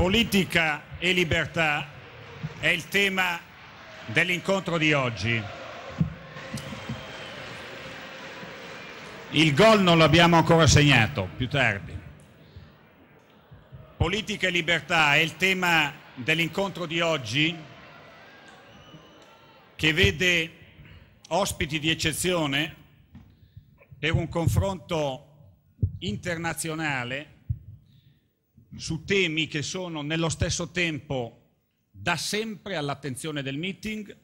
Politica e libertà è il tema dell'incontro di oggi. Il gol non l'abbiamo ancora segnato, più tardi. Politica e libertà è il tema dell'incontro di oggi che vede ospiti di eccezione per un confronto internazionale su temi che sono nello stesso tempo da sempre all'attenzione del meeting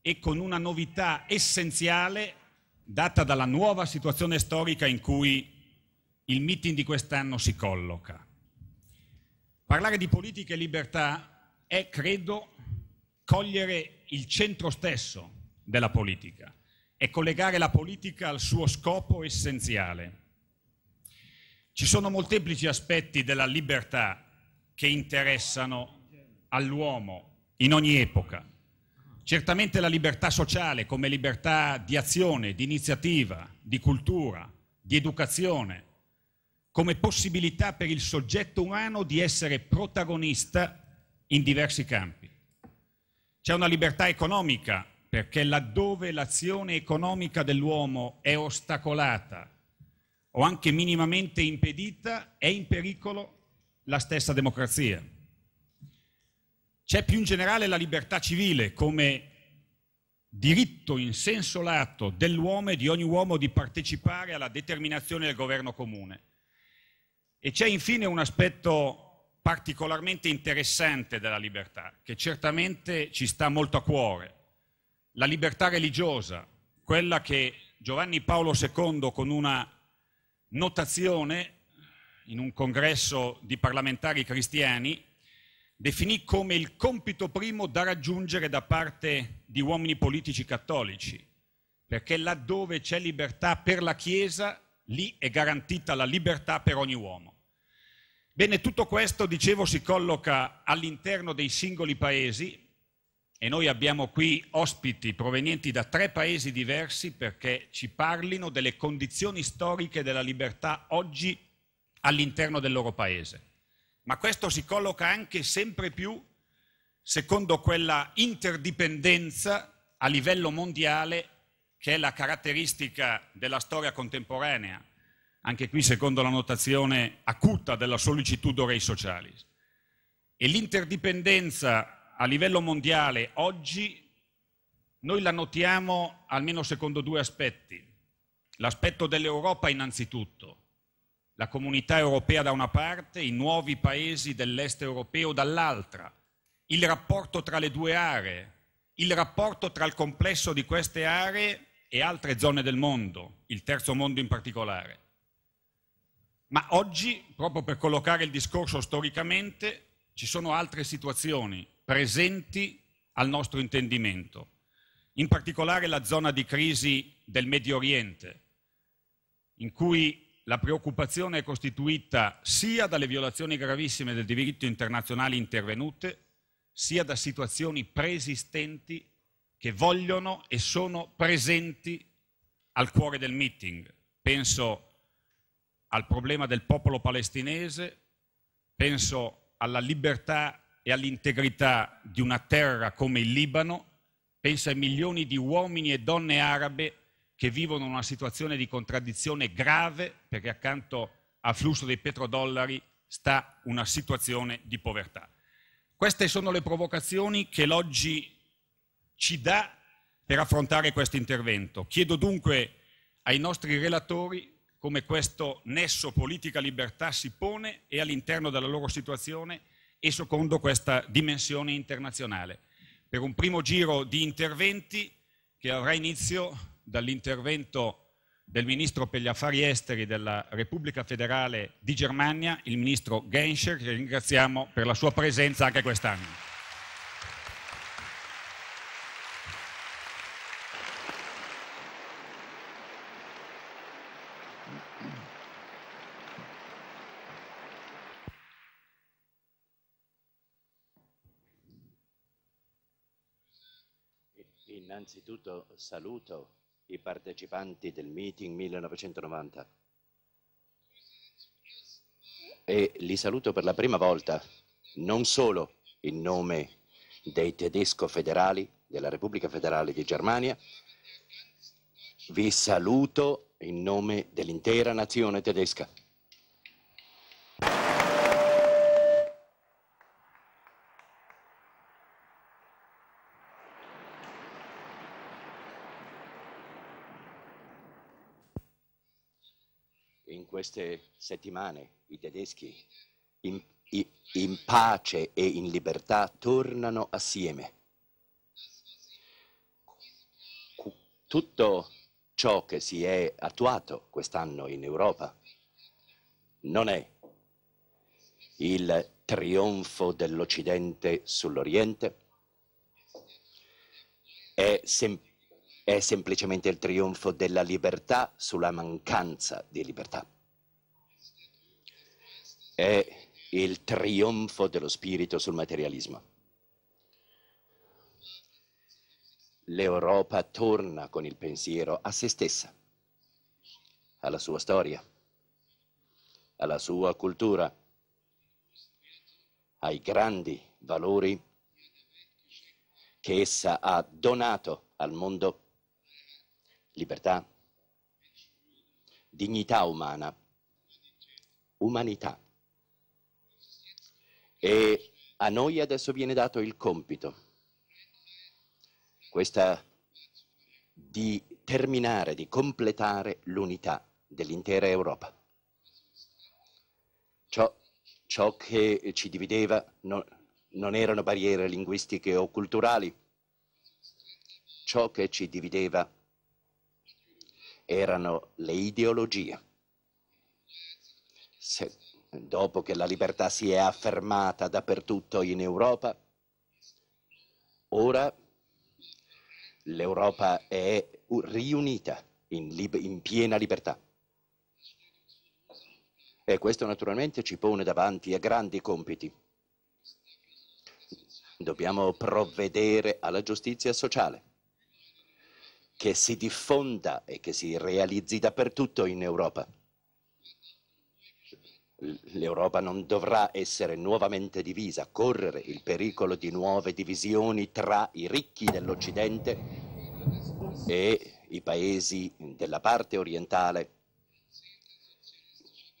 e con una novità essenziale data dalla nuova situazione storica in cui il meeting di quest'anno si colloca. Parlare di politica e libertà è, credo, cogliere il centro stesso della politica è collegare la politica al suo scopo essenziale. Ci sono molteplici aspetti della libertà che interessano all'uomo in ogni epoca. Certamente la libertà sociale come libertà di azione, di iniziativa, di cultura, di educazione, come possibilità per il soggetto umano di essere protagonista in diversi campi. C'è una libertà economica perché laddove l'azione economica dell'uomo è ostacolata o anche minimamente impedita, è in pericolo la stessa democrazia. C'è più in generale la libertà civile come diritto in senso lato dell'uomo e di ogni uomo di partecipare alla determinazione del governo comune. E c'è infine un aspetto particolarmente interessante della libertà, che certamente ci sta molto a cuore, la libertà religiosa, quella che Giovanni Paolo II con una notazione in un congresso di parlamentari cristiani, definì come il compito primo da raggiungere da parte di uomini politici cattolici, perché laddove c'è libertà per la Chiesa, lì è garantita la libertà per ogni uomo. Bene, tutto questo, dicevo, si colloca all'interno dei singoli paesi, e noi abbiamo qui ospiti provenienti da tre paesi diversi perché ci parlino delle condizioni storiche della libertà oggi all'interno del loro paese. Ma questo si colloca anche sempre più secondo quella interdipendenza a livello mondiale che è la caratteristica della storia contemporanea, anche qui secondo la notazione acuta della sollicitudo rei socialis. E l'interdipendenza a livello mondiale oggi noi la notiamo almeno secondo due aspetti. L'aspetto dell'Europa innanzitutto, la comunità europea da una parte, i nuovi paesi dell'est europeo dall'altra, il rapporto tra le due aree, il rapporto tra il complesso di queste aree e altre zone del mondo, il terzo mondo in particolare. Ma oggi, proprio per collocare il discorso storicamente, ci sono altre situazioni presenti al nostro intendimento, in particolare la zona di crisi del Medio Oriente, in cui la preoccupazione è costituita sia dalle violazioni gravissime del diritto internazionale intervenute, sia da situazioni preesistenti che vogliono e sono presenti al cuore del meeting. Penso al problema del popolo palestinese, penso alla libertà e all'integrità di una terra come il Libano, pensa ai milioni di uomini e donne arabe che vivono una situazione di contraddizione grave perché accanto al flusso dei petrodollari sta una situazione di povertà. Queste sono le provocazioni che l'oggi ci dà per affrontare questo intervento. Chiedo dunque ai nostri relatori come questo nesso politica-libertà si pone e all'interno della loro situazione e secondo questa dimensione internazionale. Per un primo giro di interventi che avrà inizio dall'intervento del Ministro per gli Affari Esteri della Repubblica Federale di Germania, il Ministro Genscher, che ringraziamo per la sua presenza anche quest'anno. innanzitutto saluto i partecipanti del meeting 1990 e li saluto per la prima volta non solo in nome dei tedesco federali della Repubblica Federale di Germania, vi saluto in nome dell'intera nazione tedesca. queste settimane i tedeschi in, in pace e in libertà tornano assieme. Tutto ciò che si è attuato quest'anno in Europa non è il trionfo dell'Occidente sull'Oriente, è, sem è semplicemente il trionfo della libertà sulla mancanza di libertà è il trionfo dello spirito sul materialismo. L'Europa torna con il pensiero a se stessa, alla sua storia, alla sua cultura, ai grandi valori che essa ha donato al mondo, libertà, dignità umana, umanità. E a noi adesso viene dato il compito, questa di terminare, di completare l'unità dell'intera Europa. Ciò, ciò, che ci divideva non, non erano barriere linguistiche o culturali, ciò che ci divideva erano le ideologie. Se dopo che la libertà si è affermata dappertutto in Europa, ora l'Europa è riunita in, lib in piena libertà. E questo naturalmente ci pone davanti a grandi compiti. Dobbiamo provvedere alla giustizia sociale, che si diffonda e che si realizzi dappertutto in Europa. L'Europa non dovrà essere nuovamente divisa, correre il pericolo di nuove divisioni tra i ricchi dell'Occidente e i paesi della parte orientale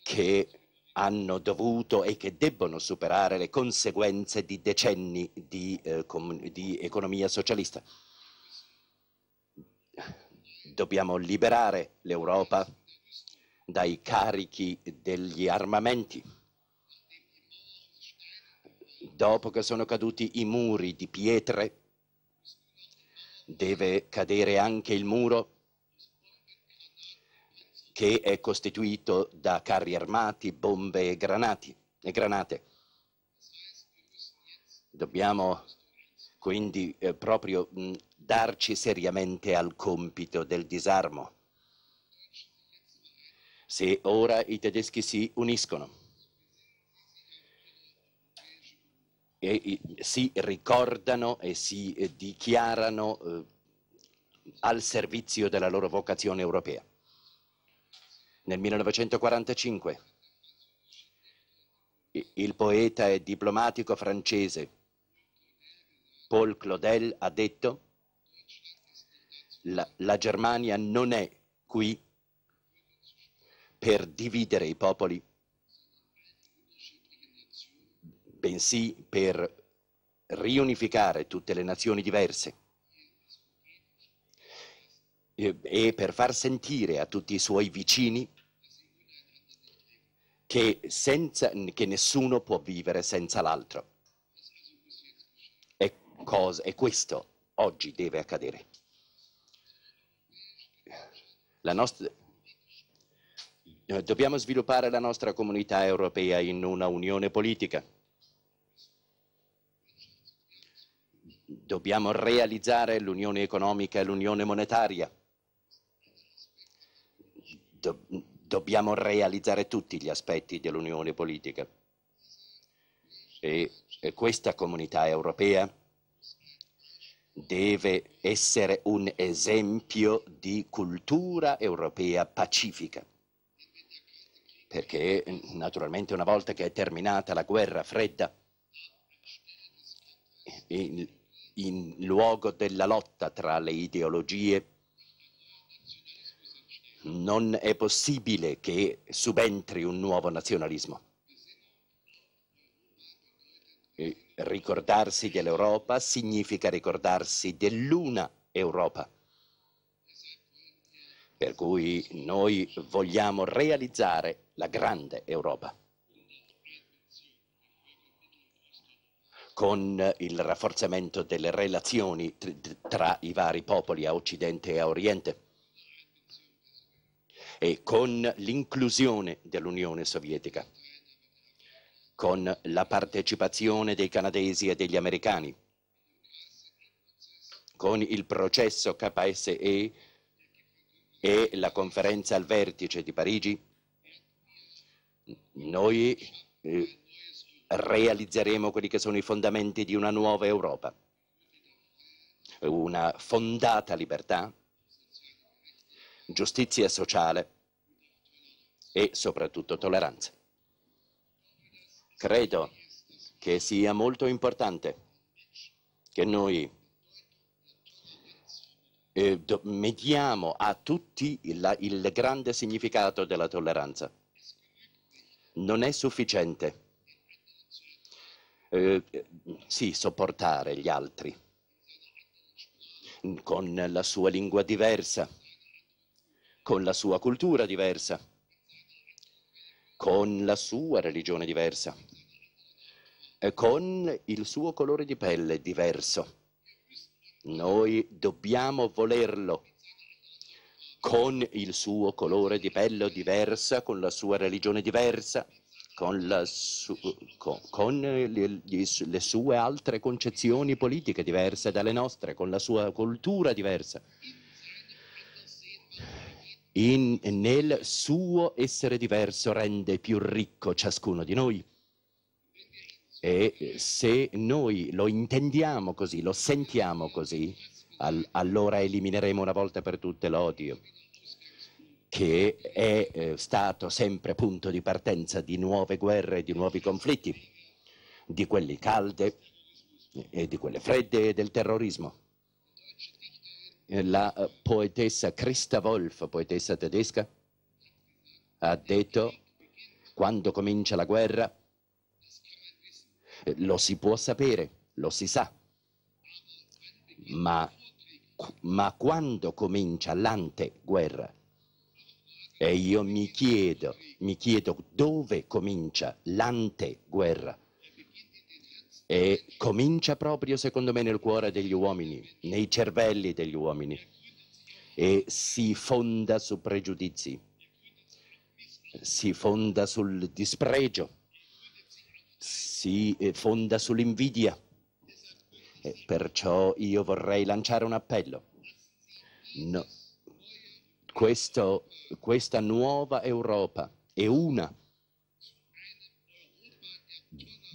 che hanno dovuto e che debbono superare le conseguenze di decenni di, eh, di economia socialista. Dobbiamo liberare l'Europa dai carichi degli armamenti. Dopo che sono caduti i muri di pietre, deve cadere anche il muro che è costituito da carri armati, bombe e, granati, e granate. Dobbiamo quindi eh, proprio mh, darci seriamente al compito del disarmo se ora i tedeschi si uniscono e si ricordano e si dichiarano eh, al servizio della loro vocazione europea. Nel 1945 il poeta e diplomatico francese Paul Claudel ha detto la, la Germania non è qui per dividere i popoli, bensì per riunificare tutte le nazioni diverse e per far sentire a tutti i suoi vicini che, senza, che nessuno può vivere senza l'altro. E, e questo oggi deve accadere. La nostra, eh, dobbiamo sviluppare la nostra comunità europea in una unione politica. Dobbiamo realizzare l'unione economica e l'unione monetaria. Do dobbiamo realizzare tutti gli aspetti dell'unione politica. E, e questa comunità europea deve essere un esempio di cultura europea pacifica perché naturalmente una volta che è terminata la guerra fredda, in, in luogo della lotta tra le ideologie, non è possibile che subentri un nuovo nazionalismo. E ricordarsi dell'Europa significa ricordarsi dell'una Europa. Per cui noi vogliamo realizzare la grande Europa. con il rafforzamento delle relazioni tra i vari popoli a Occidente e a Oriente e con l'inclusione dell'Unione Sovietica, con la partecipazione dei canadesi e degli americani, con il processo KSE e la conferenza al vertice di Parigi noi eh, realizzeremo quelli che sono i fondamenti di una nuova Europa, una fondata libertà, giustizia sociale e soprattutto tolleranza. Credo che sia molto importante che noi eh, mediamo a tutti il, il grande significato della tolleranza non è sufficiente. Eh, sì, sopportare gli altri con la sua lingua diversa, con la sua cultura diversa, con la sua religione diversa, eh, con il suo colore di pelle diverso. Noi dobbiamo volerlo con il suo colore di pelle diversa, con la sua religione diversa, con, su con, con le, le, sue altre concezioni politiche diverse dalle nostre, con la sua cultura diversa. In, nel suo essere diverso rende più ricco ciascuno di noi. E se noi lo intendiamo così, lo sentiamo così, All allora elimineremo una volta per tutte l'odio che è eh, stato sempre punto di partenza di nuove guerre, e di nuovi conflitti, di quelle calde e eh, di quelle fredde e del terrorismo. Eh, la eh, poetessa Christa Wolf, poetessa tedesca, ha detto quando comincia la guerra lo si può sapere, lo si sa, ma ma quando comincia l'anteguerra? E io mi chiedo, mi chiedo dove comincia l'anteguerra? E comincia proprio, secondo me, nel cuore degli uomini, nei cervelli degli uomini, e si fonda su pregiudizi, si fonda sul dispregio, si eh, fonda sull'invidia, e perciò io vorrei lanciare un appello. No. Questo, questa nuova Europa è una.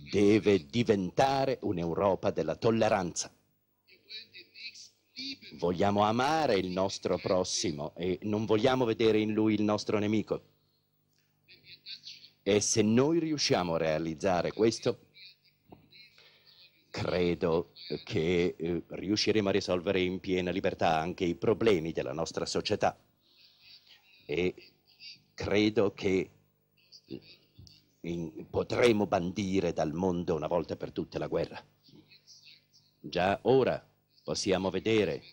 Deve diventare un'Europa della tolleranza. Vogliamo amare il nostro prossimo e non vogliamo vedere in lui il nostro nemico. E se noi riusciamo a realizzare questo, credo che eh, riusciremo a risolvere in piena libertà anche i problemi della nostra società. E credo che eh, in, potremo bandire dal mondo una volta per tutte la guerra. Già ora possiamo vedere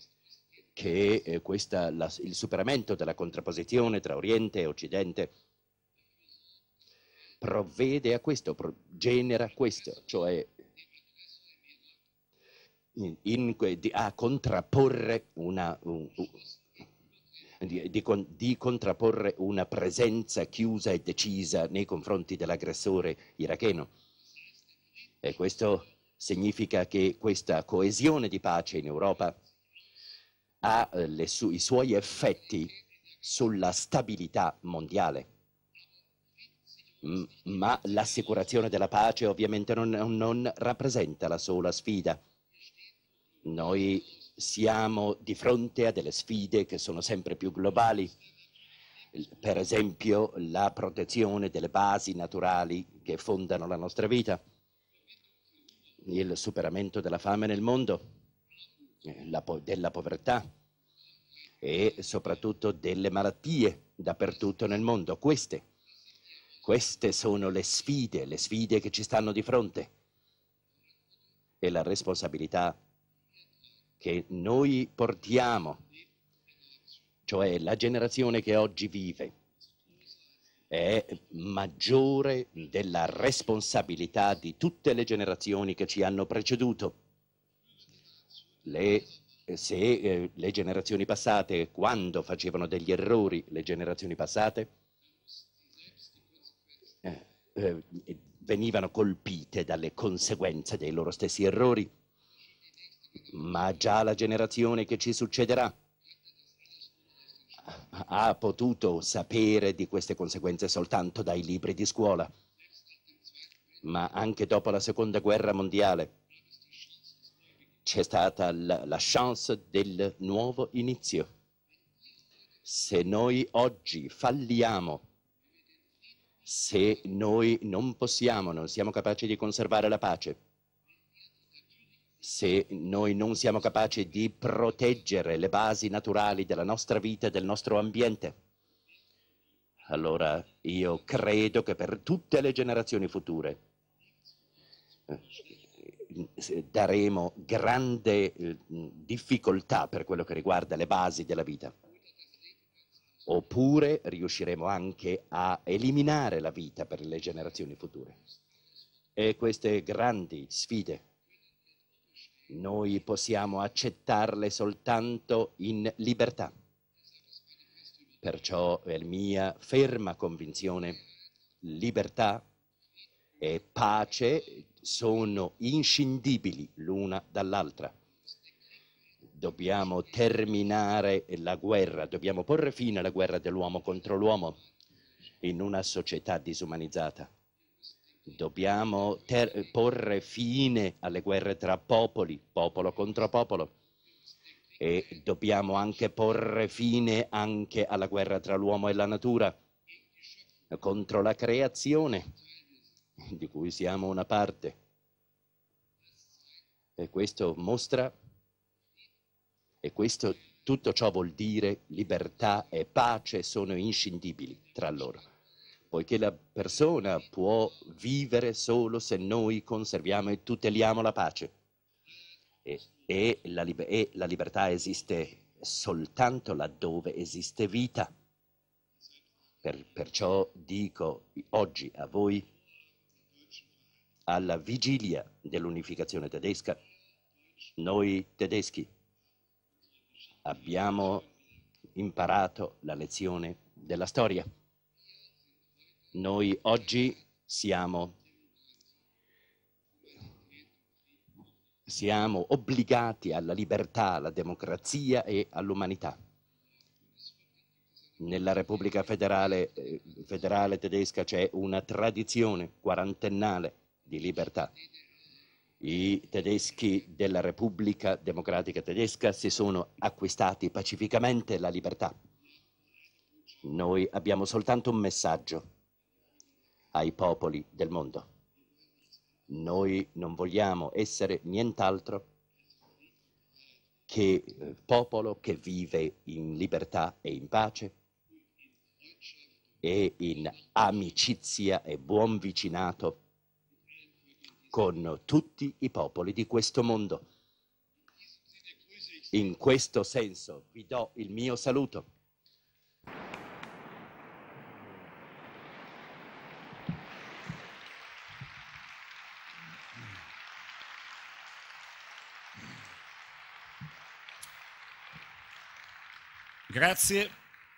che eh, questa, la, il superamento della contrapposizione tra Oriente e Occidente provvede a questo, genera questo, cioè in, in, a contrapporre una, un, di, di, di, contrapporre una presenza chiusa e decisa nei confronti dell'aggressore iracheno. E questo significa che questa coesione di pace in Europa ha eh, su, i suoi effetti sulla stabilità mondiale. ma l'assicurazione della pace ovviamente non, non rappresenta la sola sfida noi siamo di fronte a delle sfide che sono sempre più globali, per esempio la protezione delle basi naturali che fondano la nostra vita, il superamento della fame nel mondo, po della povertà e soprattutto delle malattie dappertutto nel mondo. Queste, queste sono le sfide, le sfide che ci stanno di fronte e la responsabilità che noi portiamo, cioè la generazione che oggi vive, è maggiore della responsabilità di tutte le generazioni che ci hanno preceduto. Le, se eh, le generazioni passate, quando facevano degli errori, le generazioni passate eh, eh, venivano colpite dalle conseguenze dei loro stessi errori ma già la generazione che ci succederà ha potuto sapere di queste conseguenze soltanto dai libri di scuola. Ma anche dopo la seconda guerra mondiale c'è stata la, la chance del nuovo inizio. Se noi oggi falliamo, se noi non possiamo, non siamo capaci di conservare la pace, se noi non siamo capaci di proteggere le basi naturali della nostra vita e del nostro ambiente. Allora io credo che per tutte le generazioni future eh, daremo grande eh, difficoltà per quello che riguarda le basi della vita. Oppure riusciremo anche a eliminare la vita per le generazioni future. E queste grandi sfide noi possiamo accettarle soltanto in libertà. Perciò è mia ferma convinzione, libertà e pace sono inscindibili l'una dall'altra. Dobbiamo terminare la guerra, dobbiamo porre fine alla guerra dell'uomo contro l'uomo in una società disumanizzata. Dobbiamo porre fine alle guerre tra popoli, popolo contro popolo. E dobbiamo anche porre fine anche alla guerra tra l'uomo e la natura, contro la creazione, di cui siamo una parte. E questo mostra, e questo tutto ciò vuol dire libertà e pace sono inscindibili tra loro poiché la persona può vivere solo se noi conserviamo e tuteliamo la pace. E, e, la, e la libertà esiste soltanto laddove esiste vita. Per, perciò dico oggi a voi, alla vigilia dell'unificazione tedesca, noi tedeschi abbiamo imparato la lezione della storia. Noi oggi siamo, siamo obbligati alla libertà, alla democrazia e all'umanità nella Repubblica federale, eh, federale tedesca c'è una tradizione quarantennale di libertà. I tedeschi della Repubblica Democratica Tedesca si sono acquistati pacificamente la libertà. Noi abbiamo soltanto un messaggio ai popoli del mondo. Noi non vogliamo essere nient'altro che eh, popolo che vive in libertà e in pace e in amicizia e buon vicinato con tutti i popoli di questo mondo. In questo senso vi do il mio saluto. Grazie.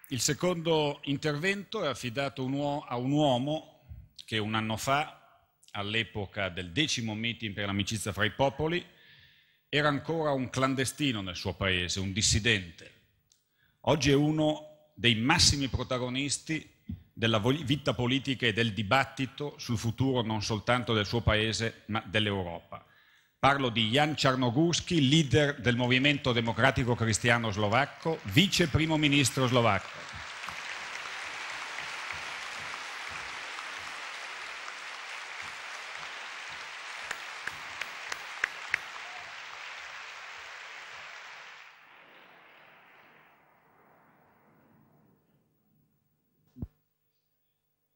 Il secondo intervento è affidato a un uomo che un anno fa, all'epoca del decimo meeting per l'amicizia fra i popoli, era ancora un clandestino nel suo paese, un dissidente. Oggi è uno dei massimi protagonisti della vita politica e del dibattito sul futuro non soltanto del suo paese ma dell'Europa. Parlo di Jan Czarnogurski, leader del Movimento Democratico Cristiano Slovacco, vice primo ministro slovacco.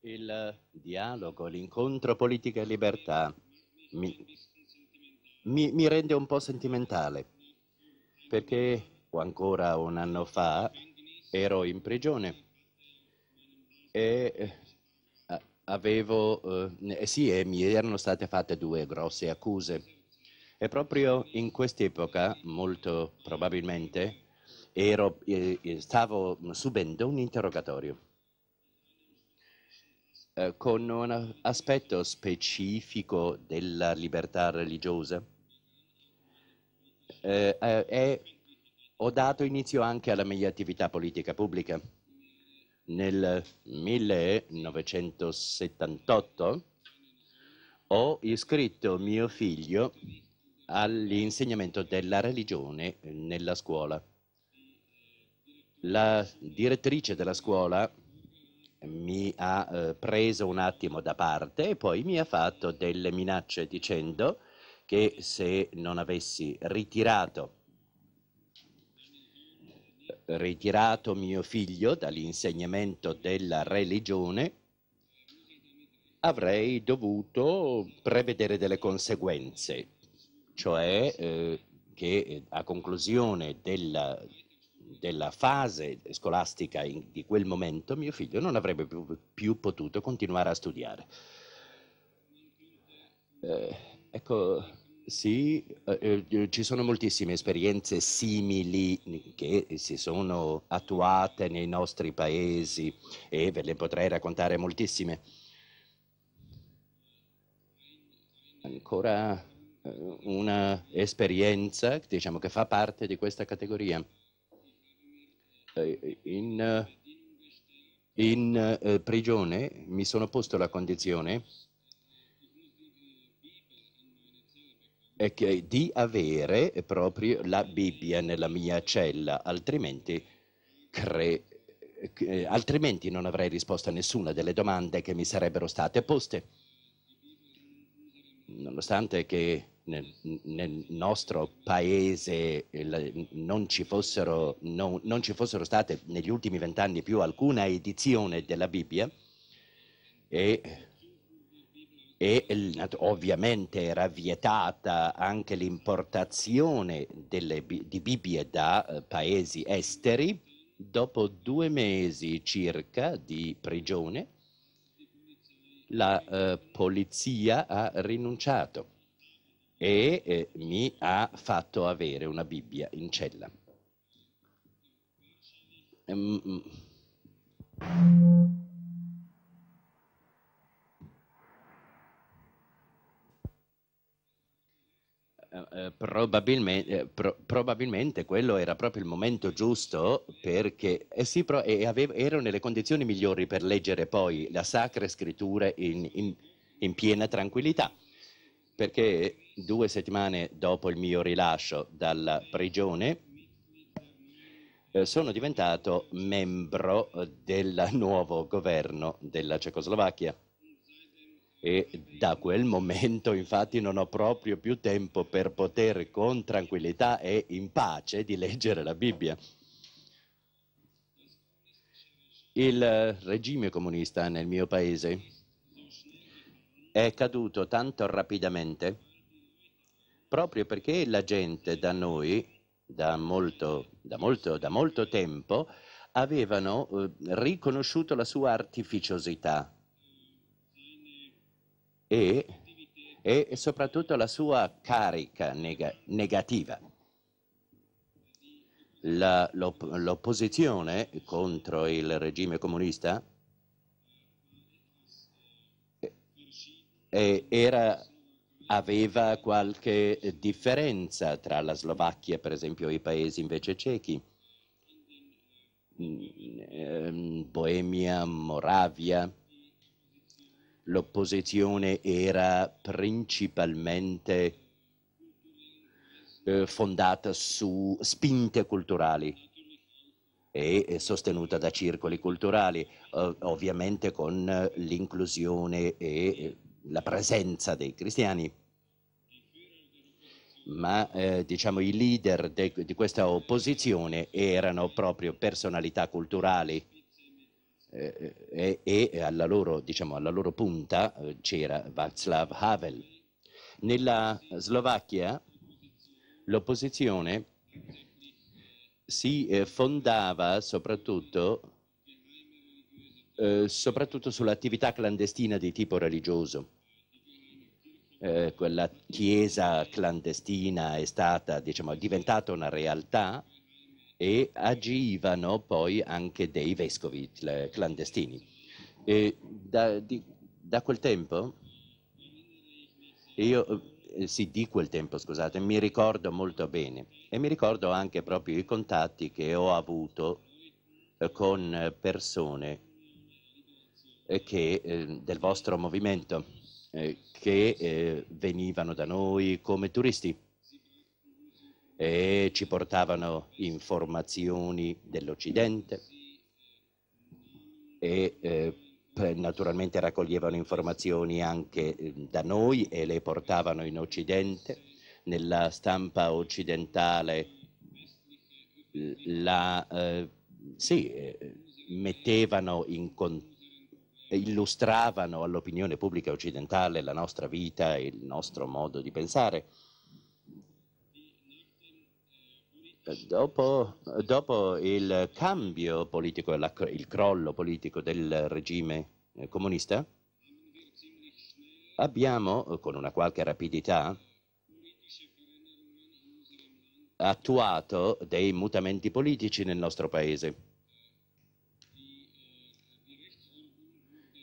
Il dialogo, l'incontro politica e libertà. Mi mi, mi rende un po' sentimentale, perché ancora un anno fa ero in prigione e eh, avevo, eh, eh, sì, e mi erano state fatte due grosse accuse. E proprio in quest'epoca, molto probabilmente, ero, eh, eh stavo subendo un interrogatorio con un aspetto specifico della libertà religiosa eh, eh, eh, ho dato inizio anche alla mia attività politica pubblica. Nel 1978 ho iscritto mio figlio all'insegnamento della religione nella scuola. La direttrice della scuola mi ha eh, preso un attimo da parte e poi mi ha fatto delle minacce dicendo che se non avessi ritirato, ritirato mio figlio dall'insegnamento della religione, avrei dovuto prevedere delle conseguenze, cioè eh, che eh, a conclusione della, della fase scolastica in, di quel momento mio figlio non avrebbe più, più potuto continuare a studiare. Eh, ecco, sì, eh, eh ci sono moltissime esperienze simili che si sono attuate nei nostri paesi e ve le potrei raccontare moltissime. Ancora eh, una esperienza diciamo, che fa parte di questa categoria. Eh, in, in eh, prigione mi sono posto la condizione che, di avere proprio la Bibbia nella mia cella, altrimenti, cre, eh, eh, altrimenti non avrei risposto a nessuna delle domande che mi sarebbero state poste. Nonostante che nel, nel nostro paese eh, non ci, fossero, non, non ci fossero state negli ultimi vent'anni più alcuna edizione della Bibbia, e e ovviamente era vietata anche l'importazione delle, di Bibbie da eh, paesi esteri. Dopo due mesi circa di prigione, la eh, polizia ha rinunciato e eh, mi ha fatto avere una Bibbia in cella. Mm -mm. Eh, eh, probabilmente, eh, pro, probabilmente, quello era proprio il momento giusto perché eh sì, pro, ero nelle condizioni migliori per leggere poi la Sacra Scrittura in, in, in piena tranquillità, perché due settimane dopo il mio rilascio dalla prigione sono diventato membro del nuovo governo della Cecoslovacchia e da quel momento infatti non ho proprio più tempo per poter con tranquillità e in pace di leggere la Bibbia. Il regime comunista nel mio paese è caduto tanto rapidamente proprio perché la gente da noi da molto, da molto, da molto tempo avevano eh, riconosciuto la sua artificiosità e, e soprattutto la sua carica neg negativa. l'opposizione contro il regime comunista eh, era, aveva qualche differenza tra la Slovacchia, per esempio, e i paesi invece cechi. Mm, ehm, Boemia, Moravia, l'opposizione era principalmente eh, fondata su spinte culturali e sostenuta da circoli culturali, ovviamente con l'inclusione e la presenza dei cristiani. Ma eh, diciamo, i leader di questa opposizione erano proprio personalità culturali eh, eh, e, e alla, loro, diciamo, alla loro punta eh, c'era Václav Havel. Nella Slovacchia l'opposizione si fondava soprattutto, eh, soprattutto sull'attività clandestina di tipo religioso. Eh, quella chiesa clandestina è stata, diciamo, diventata una realtà e agivano poi anche dei vescovi clandestini. Da, di, da, quel tempo, io, eh, sì, di quel tempo, scusate, mi ricordo molto bene e mi ricordo anche proprio i contatti che ho avuto eh, con persone eh, che, del vostro movimento che venivano da noi come turisti e ci portavano informazioni dell'Occidente e eh, naturalmente raccoglievano informazioni anche eh, da noi e le portavano in Occidente. Nella stampa occidentale la, eh, sì, eh, mettevano in illustravano all'opinione pubblica occidentale la nostra vita e il nostro modo di pensare. Dopo, dopo, il cambio politico, la, il crollo politico del regime eh, comunista, abbiamo eh, con una qualche rapidità attuato dei mutamenti politici nel nostro paese.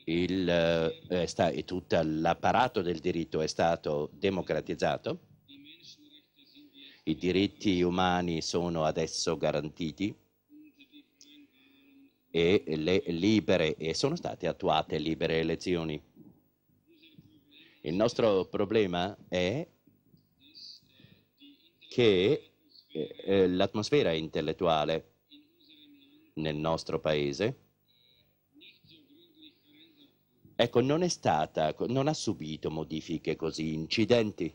Il, eh, sta, e tutto l'apparato del diritto è stato democratizzato i diritti umani sono adesso garantiti e, libere, e sono state attuate libere elezioni. Il nostro problema è che eh, eh l'atmosfera intellettuale nel nostro paese ecco, non, stata, non ha subito modifiche così incidenti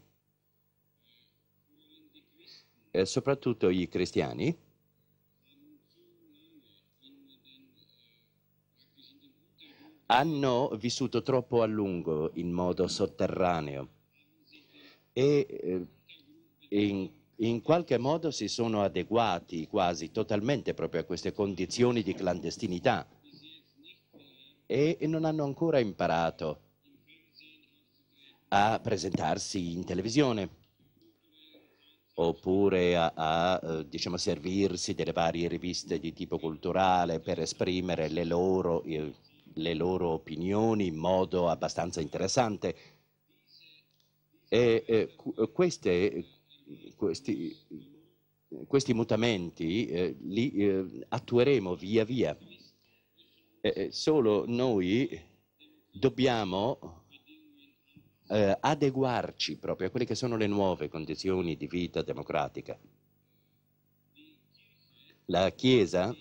eh, soprattutto i cristiani, hanno vissuto troppo a lungo in modo sotterraneo e eh, in, in qualche modo si sono adeguati quasi totalmente proprio a queste condizioni di clandestinità e non hanno ancora imparato a presentarsi in televisione oppure a, a eh, diciamo, servirsi delle varie riviste di tipo culturale per esprimere le loro, eh, le loro opinioni in modo abbastanza interessante. E, eh, queste, questi, questi, mutamenti eh, li eh, attueremo via via. solo noi dobbiamo eh, adeguarci proprio a quelle che sono le nuove condizioni di vita democratica. La Chiesa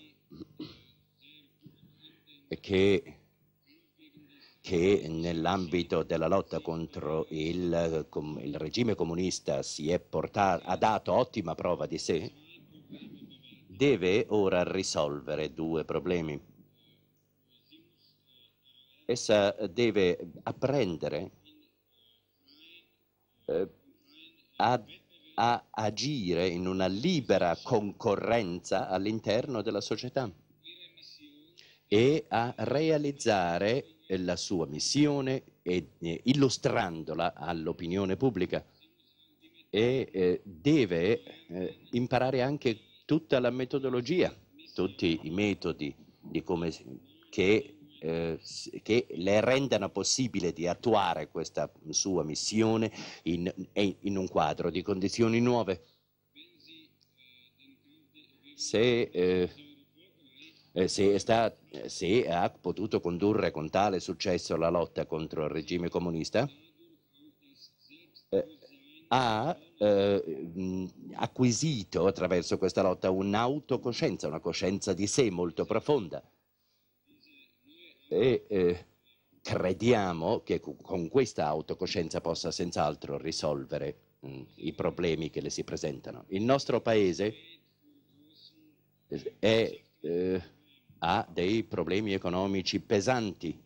che, che nell'ambito della lotta contro il, il regime comunista portato, ha dato ottima prova di sé, deve ora risolvere due problemi. Essa deve apprendere eh, a, a agire in una libera concorrenza all'interno della società e a realizzare la sua missione e, eh, illustrandola all'opinione pubblica e eh, deve eh, imparare anche tutta la metodologia, tutti i metodi di come, che eh, che le rendano possibile di attuare questa sua missione in, in un quadro di condizioni nuove. Se, eh, eh se, sta, se ha potuto condurre con tale successo la lotta contro il regime comunista, eh, ha eh, acquisito attraverso questa lotta un'autocoscienza, una coscienza di sé molto profonda e eh, crediamo che con questa autocoscienza possa senz'altro risolvere mh, mm, i problemi che le si presentano. Il nostro paese eh, è, eh, ha dei problemi economici pesanti.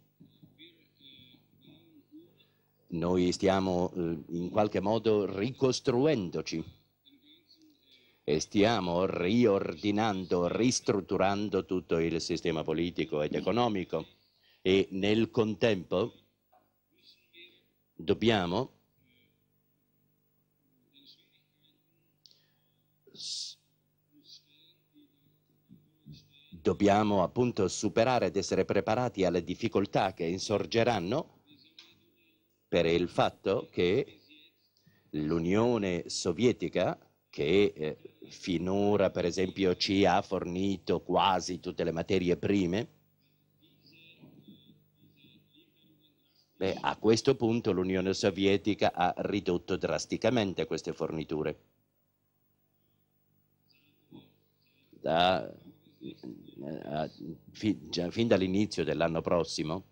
Noi stiamo eh, in qualche modo ricostruendoci e stiamo riordinando, ristrutturando tutto il sistema politico ed economico e nel contempo dobbiamo dobbiamo appunto superare ed essere preparati alle difficoltà che insorgeranno per il fatto che l'Unione Sovietica, che eh, finora per esempio ci ha fornito quasi tutte le materie prime, Beh, a questo punto l'Unione Sovietica ha ridotto drasticamente queste forniture. Da, eh, fin, fin dall'inizio dell'anno prossimo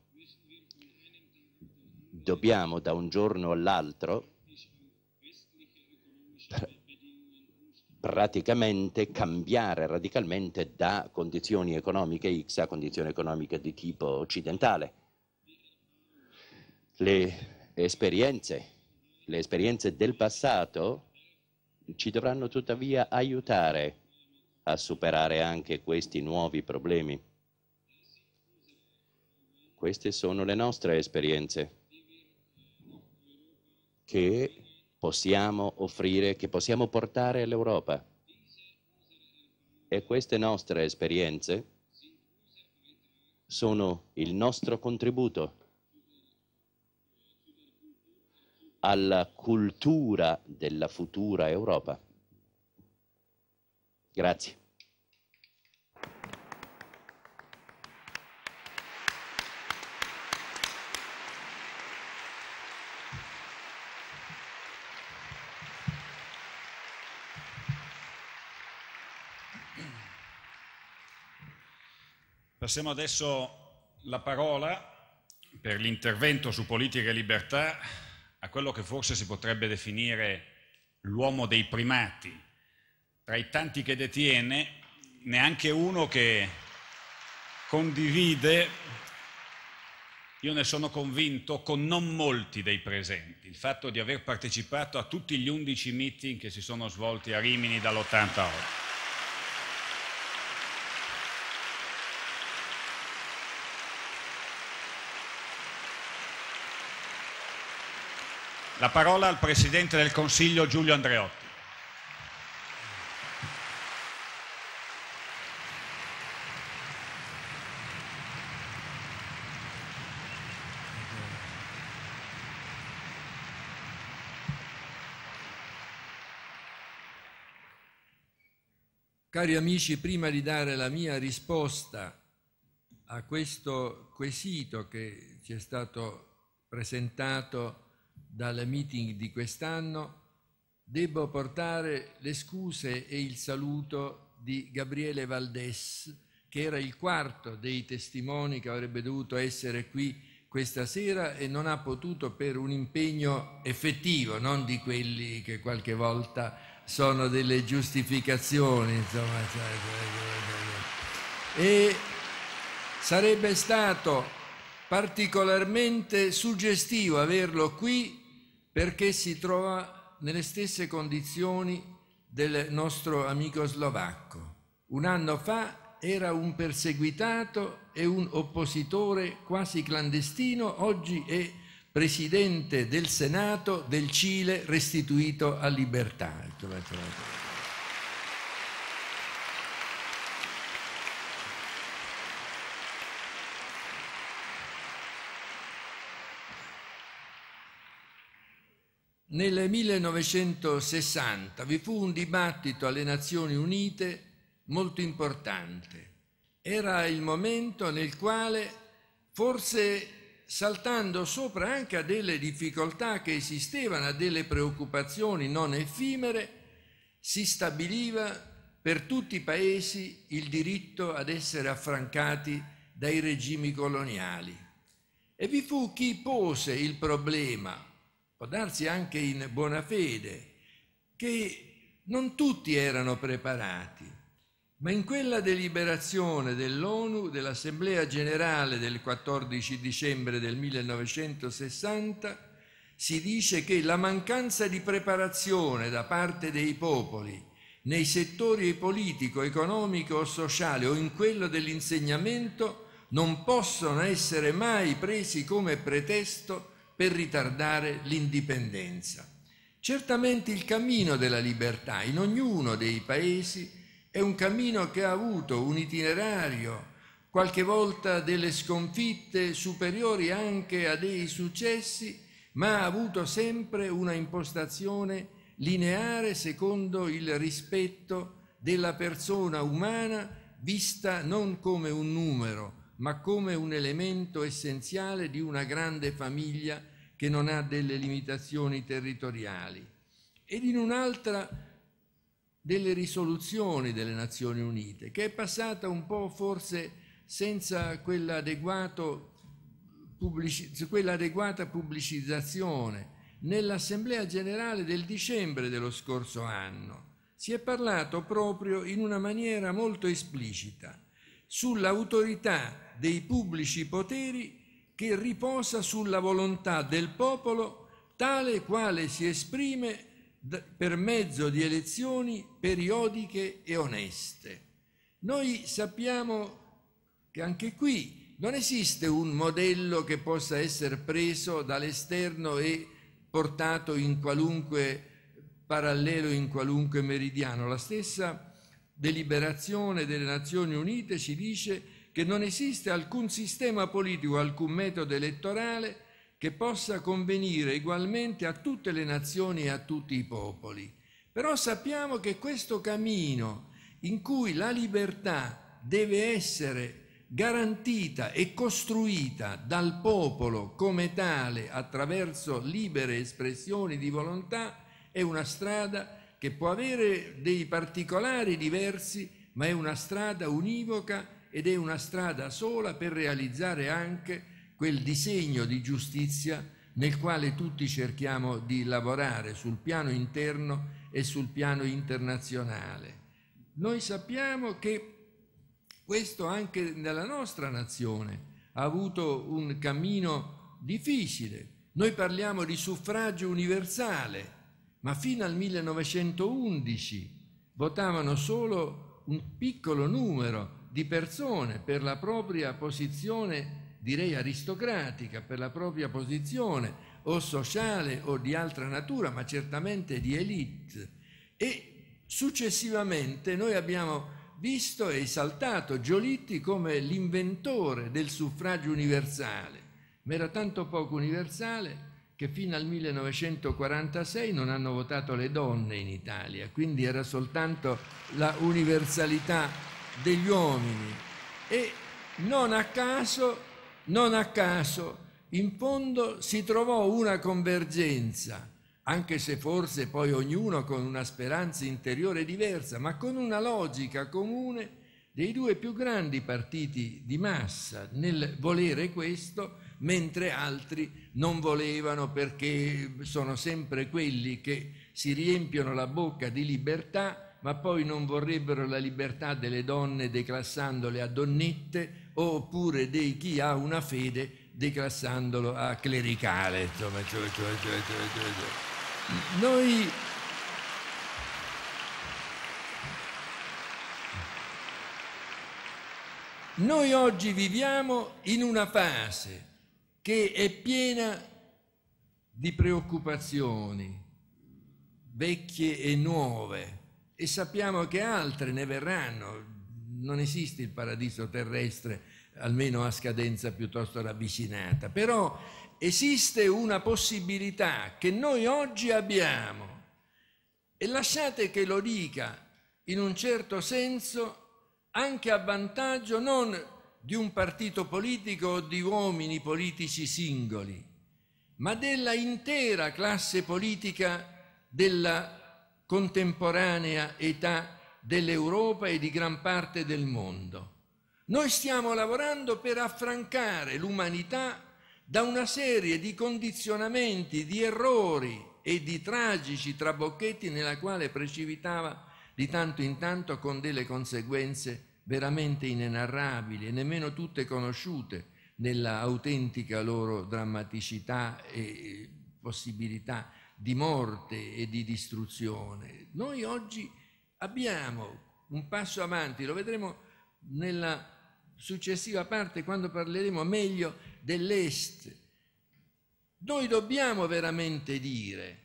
dobbiamo da un giorno all'altro praticamente cambiare radicalmente da condizioni economiche X a condizioni economiche di tipo occidentale le esperienze, le esperienze del passato ci dovranno tuttavia aiutare a superare anche questi nuovi problemi. Queste sono le nostre esperienze che possiamo offrire, che possiamo portare all'Europa. E queste nostre esperienze sono il nostro contributo alla cultura della futura Europa. Grazie. Passiamo adesso la parola per l'intervento su politica e libertà a quello che forse si potrebbe definire l'uomo dei primati. Tra i tanti che detiene, neanche uno che condivide, io ne sono convinto, con non molti dei presenti, il fatto di aver partecipato a tutti gli undici meeting che si sono svolti a Rimini dall'88. La parola al Presidente del Consiglio Giulio Andreotti. Cari amici, prima di dare la mia risposta a questo quesito che ci è stato presentato dal meeting di quest'anno, debbo portare le scuse e il saluto di Gabriele Valdés, che era il quarto dei testimoni che avrebbe dovuto essere qui questa sera e non ha potuto per un impegno effettivo, non di quelli che qualche volta sono delle giustificazioni, insomma. Cioè, e sarebbe stato particolarmente suggestivo averlo qui perché si trova nelle stesse condizioni del nostro amico slovacco. Un anno fa era un perseguitato e un oppositore quasi clandestino, oggi è presidente del Senato del Cile restituito a libertà. Nel 1960 vi fu un dibattito alle Nazioni Unite molto importante. Era il momento nel quale, forse saltando sopra anche a delle difficoltà che esistevano, a delle preoccupazioni non effimere, si stabiliva per tutti i paesi il diritto ad essere affrancati dai regimi coloniali. E vi fu chi pose il problema, può darsi anche in buona fede, che non tutti erano preparati, ma in quella deliberazione dell'ONU, dell'Assemblea generale del 14 dicembre del 1960, si dice che la mancanza di preparazione da parte dei popoli nei settori politico, economico o sociale o in quello dell'insegnamento non possono essere mai presi come pretesto per ritardare l'indipendenza. Certamente il cammino della libertà in ognuno dei paesi è un cammino che ha avuto un itinerario, qualche volta delle sconfitte superiori anche a dei successi, ma ha avuto sempre una impostazione lineare secondo il rispetto della persona umana vista non come un numero, ma come un elemento essenziale di una grande famiglia che non ha delle limitazioni territoriali. Ed in un'altra delle risoluzioni delle Nazioni Unite, che è passata un po' forse senza quell'adeguata pubblicizzazione. Nell'Assemblea generale del dicembre dello scorso anno si è parlato proprio in una maniera molto esplicita sull'autorità dei pubblici poteri che riposa sulla volontà del popolo tale quale si esprime per mezzo di elezioni periodiche e oneste. Noi sappiamo che anche qui non esiste un modello che possa essere preso dall'esterno e portato in qualunque parallelo, in qualunque meridiano. La stessa deliberazione delle Nazioni Unite ci dice che non esiste alcun sistema politico, alcun metodo elettorale che possa convenire ugualmente a tutte le nazioni e a tutti i popoli. Però sappiamo che questo cammino in cui la libertà deve essere garantita e costruita dal popolo come tale attraverso libere espressioni di volontà è una strada che può avere dei particolari diversi, ma è una strada univoca ed è una strada sola per realizzare anche quel disegno di giustizia nel quale tutti cerchiamo di lavorare sul piano interno e sul piano internazionale. Noi sappiamo che questo anche nella nostra nazione ha avuto un cammino difficile. Noi parliamo di suffragio universale, ma fino al 1911 votavano solo un piccolo numero di persone per la propria posizione, direi aristocratica, per la propria posizione o sociale o di altra natura, ma certamente di elite. E successivamente noi abbiamo visto e esaltato Giolitti come l'inventore del suffragio universale, ma era tanto poco universale che fino al 1946 non hanno votato le donne in Italia, quindi era soltanto la universalità degli uomini e non a caso, non a caso, in fondo si trovò una convergenza, anche se forse poi ognuno con una speranza interiore diversa, ma con una logica comune dei due più grandi partiti di massa nel volere questo, mentre altri non volevano perché sono sempre quelli che si riempiono la bocca di libertà ma poi non vorrebbero la libertà delle donne declassandole a donnette oppure di chi ha una fede declassandolo a clericale. Insomma. Cioè, cioè, cioè, Noi Noi oggi viviamo in una fase che è piena di preoccupazioni vecchie e nuove, e sappiamo che altre ne verranno. Non esiste il paradiso terrestre, almeno a scadenza piuttosto ravvicinata, però esiste una possibilità che noi oggi abbiamo e lasciate che lo dica in un certo senso anche a vantaggio non di un partito politico o di uomini politici singoli, ma della intera classe politica della contemporanea età dell'Europa e di gran parte del mondo. Noi stiamo lavorando per affrancare l'umanità da una serie di condizionamenti, di errori e di tragici trabocchetti nella quale precipitava di tanto in tanto con delle conseguenze veramente inenarrabili e nemmeno tutte conosciute nella autentica loro drammaticità e possibilità di morte e di distruzione. Noi oggi abbiamo un passo avanti, lo vedremo nella successiva parte quando parleremo meglio dell'Est. Noi dobbiamo veramente dire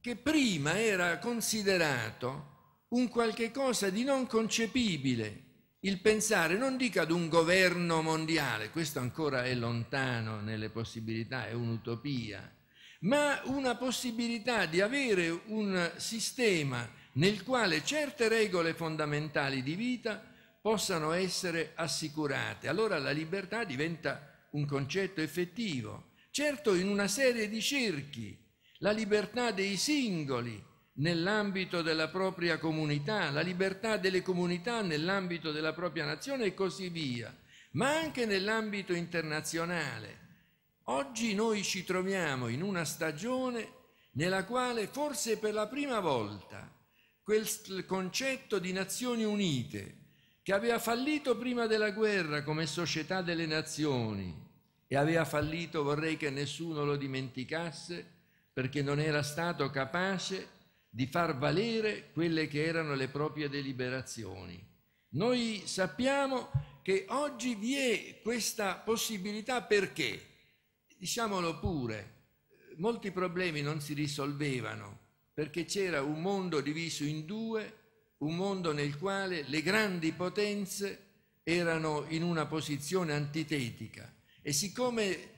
che prima era considerato un qualche cosa di non concepibile il pensare, non dica ad un governo mondiale, questo ancora è lontano nelle possibilità, è un'utopia, ma una possibilità di avere un sistema nel quale certe regole fondamentali di vita possano essere assicurate. Allora la libertà diventa un concetto effettivo, certo in una serie di cerchi, la libertà dei singoli nell'ambito della propria comunità, la libertà delle comunità nell'ambito della propria nazione e così via, ma anche nell'ambito internazionale. Oggi noi ci troviamo in una stagione nella quale forse per la prima volta quel concetto di Nazioni Unite, che aveva fallito prima della guerra come società delle nazioni e aveva fallito, vorrei che nessuno lo dimenticasse, perché non era stato capace di far valere quelle che erano le proprie deliberazioni. Noi sappiamo che oggi vi è questa possibilità perché? diciamolo pure, molti problemi non si risolvevano perché c'era un mondo diviso in due, un mondo nel quale le grandi potenze erano in una posizione antitetica e siccome,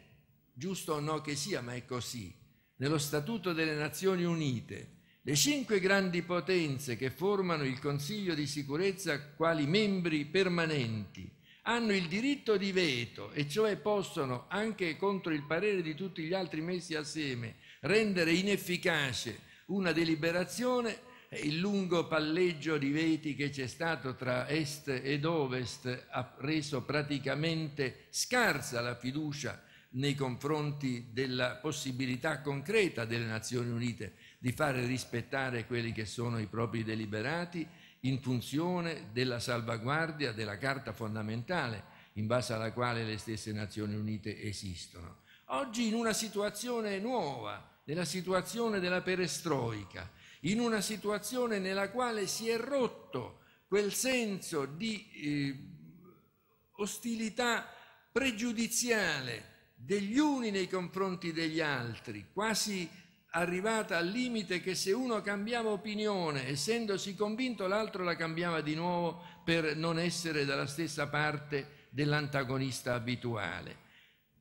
giusto o no che sia, ma è così, nello Statuto delle Nazioni Unite le cinque grandi potenze che formano il Consiglio di sicurezza quali membri permanenti hanno il diritto di veto e cioè possono, anche contro il parere di tutti gli altri messi assieme, rendere inefficace una deliberazione, il lungo palleggio di veti che c'è stato tra est ed ovest ha reso praticamente scarsa la fiducia nei confronti della possibilità concreta delle Nazioni Unite di fare rispettare quelli che sono i propri deliberati in funzione della salvaguardia della Carta fondamentale in base alla quale le stesse Nazioni Unite esistono. Oggi in una situazione nuova, nella situazione della perestroica, in una situazione nella quale si è rotto quel senso di eh, ostilità pregiudiziale degli uni nei confronti degli altri, quasi arrivata al limite che se uno cambiava opinione, essendosi convinto, l'altro la cambiava di nuovo per non essere dalla stessa parte dell'antagonista abituale.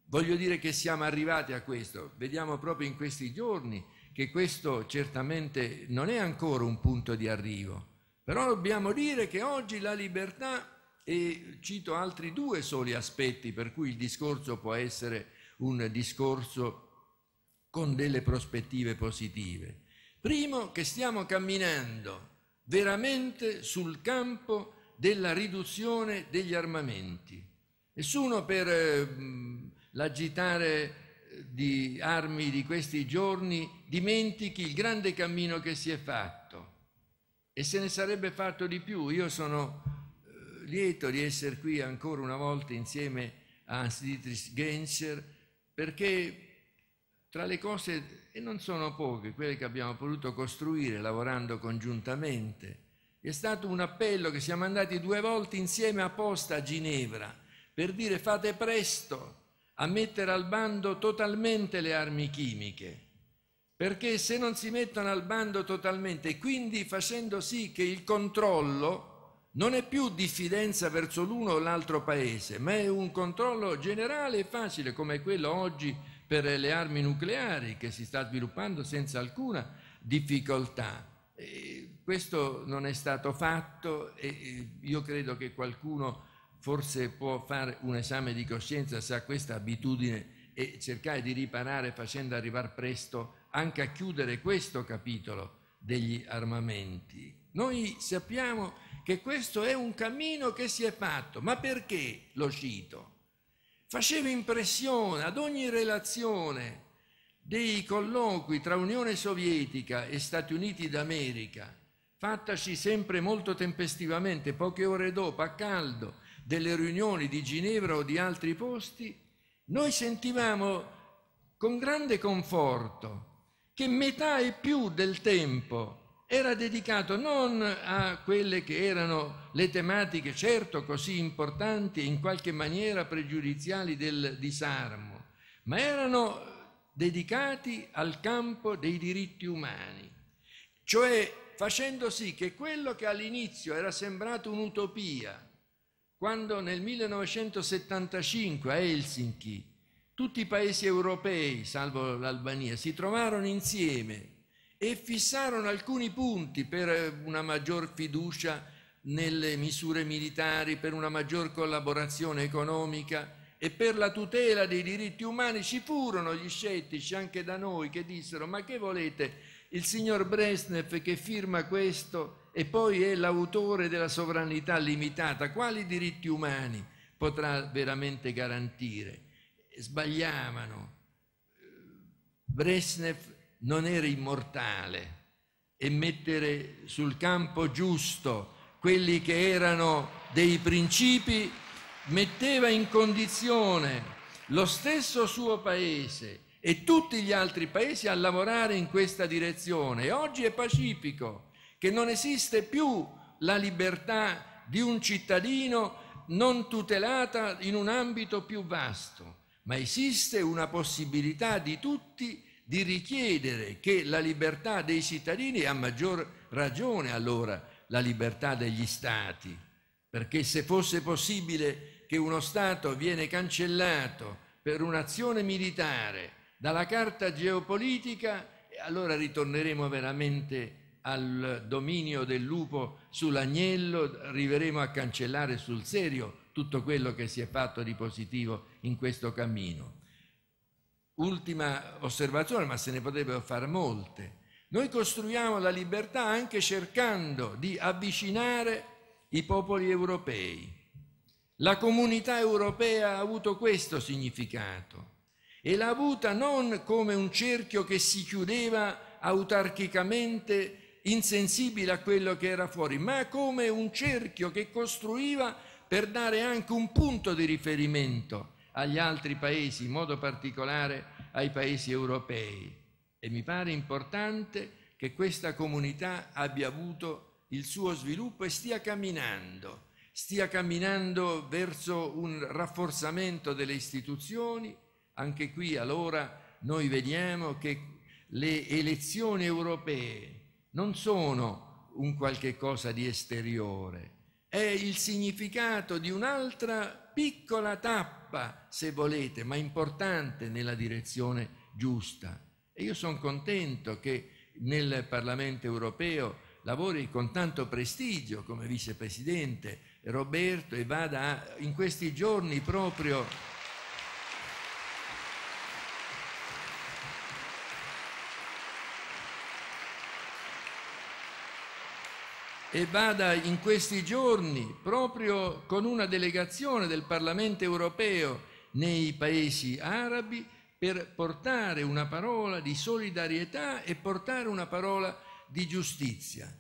Voglio dire che siamo arrivati a questo, vediamo proprio in questi giorni che questo certamente non è ancora un punto di arrivo, però dobbiamo dire che oggi la libertà, e cito altri due soli aspetti per cui il discorso può essere un discorso con delle prospettive positive. Primo che stiamo camminando veramente sul campo della riduzione degli armamenti. Nessuno per eh, l'agitare eh, di armi di questi giorni dimentichi il grande cammino che si è fatto e se ne sarebbe fatto di più. Io sono eh, lieto di essere qui ancora una volta insieme a Hans Dietrich Genscher perché tra le cose, e non sono poche, quelle che abbiamo potuto costruire lavorando congiuntamente, è stato un appello che siamo andati due volte insieme apposta a Ginevra per dire fate presto a mettere al bando totalmente le armi chimiche, perché se non si mettono al bando totalmente, quindi facendo sì che il controllo non è più diffidenza verso l'uno o l'altro paese, ma è un controllo generale e facile come quello oggi per le armi nucleari che si sta sviluppando senza alcuna difficoltà. E questo non è stato fatto e io credo che qualcuno forse può fare un esame di coscienza se ha questa abitudine e cercare di riparare facendo arrivare presto anche a chiudere questo capitolo degli armamenti. Noi sappiamo che questo è un cammino che si è fatto, ma perché lo cito? faceva impressione ad ogni relazione dei colloqui tra Unione Sovietica e Stati Uniti d'America, fattaci sempre molto tempestivamente, poche ore dopo, a caldo, delle riunioni di Ginevra o di altri posti, noi sentivamo con grande conforto che metà e più del tempo era dedicato non a quelle che erano le tematiche certo così importanti e in qualche maniera pregiudiziali del disarmo, ma erano dedicati al campo dei diritti umani, cioè facendo sì che quello che all'inizio era sembrato un'utopia, quando nel 1975 a Helsinki tutti i paesi europei, salvo l'Albania, si trovarono insieme e fissarono alcuni punti per una maggior fiducia nelle misure militari, per una maggior collaborazione economica e per la tutela dei diritti umani, ci furono gli scettici anche da noi che dissero ma che volete il signor Brezhnev che firma questo e poi è l'autore della sovranità limitata, quali diritti umani potrà veramente garantire? Sbagliavano. Brezhnev non era immortale e mettere sul campo giusto quelli che erano dei principi, metteva in condizione lo stesso suo paese e tutti gli altri paesi a lavorare in questa direzione. oggi è pacifico che non esiste più la libertà di un cittadino non tutelata in un ambito più vasto, ma esiste una possibilità di tutti di richiedere che la libertà dei cittadini, e a maggior ragione allora la libertà degli Stati, perché se fosse possibile che uno Stato viene cancellato per un'azione militare dalla carta geopolitica, allora ritorneremo veramente al dominio del lupo sull'agnello, arriveremo a cancellare sul serio tutto quello che si è fatto di positivo in questo cammino. Ultima osservazione, ma se ne potrebbero fare molte. Noi costruiamo la libertà anche cercando di avvicinare i popoli europei. La comunità europea ha avuto questo significato e l'ha avuta non come un cerchio che si chiudeva autarchicamente insensibile a quello che era fuori, ma come un cerchio che costruiva per dare anche un punto di riferimento agli altri paesi, in modo particolare ai paesi europei. E mi pare importante che questa comunità abbia avuto il suo sviluppo e stia camminando, stia camminando verso un rafforzamento delle istituzioni. Anche qui allora noi vediamo che le elezioni europee non sono un qualche cosa di esteriore, è il significato di un'altra piccola tappa, se volete, ma importante nella direzione giusta. E io sono contento che nel Parlamento europeo lavori con tanto prestigio come vicepresidente Roberto e vada in questi giorni proprio e vada in questi giorni proprio con una delegazione del Parlamento europeo nei paesi arabi per portare una parola di solidarietà e portare una parola di giustizia.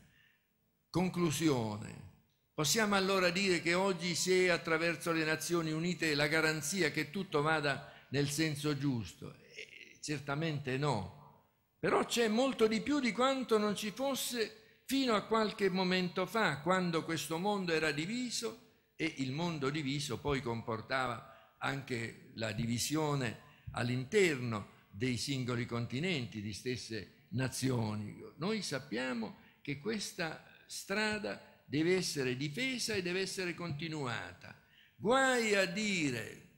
Conclusione. Possiamo allora dire che oggi si attraverso le Nazioni Unite la garanzia che tutto vada nel senso giusto? Eh, certamente no. Però c'è molto di più di quanto non ci fosse fino a qualche momento fa, quando questo mondo era diviso e il mondo diviso poi comportava anche la divisione all'interno dei singoli continenti, di stesse nazioni. Noi sappiamo che questa strada deve essere difesa e deve essere continuata. Guai a dire,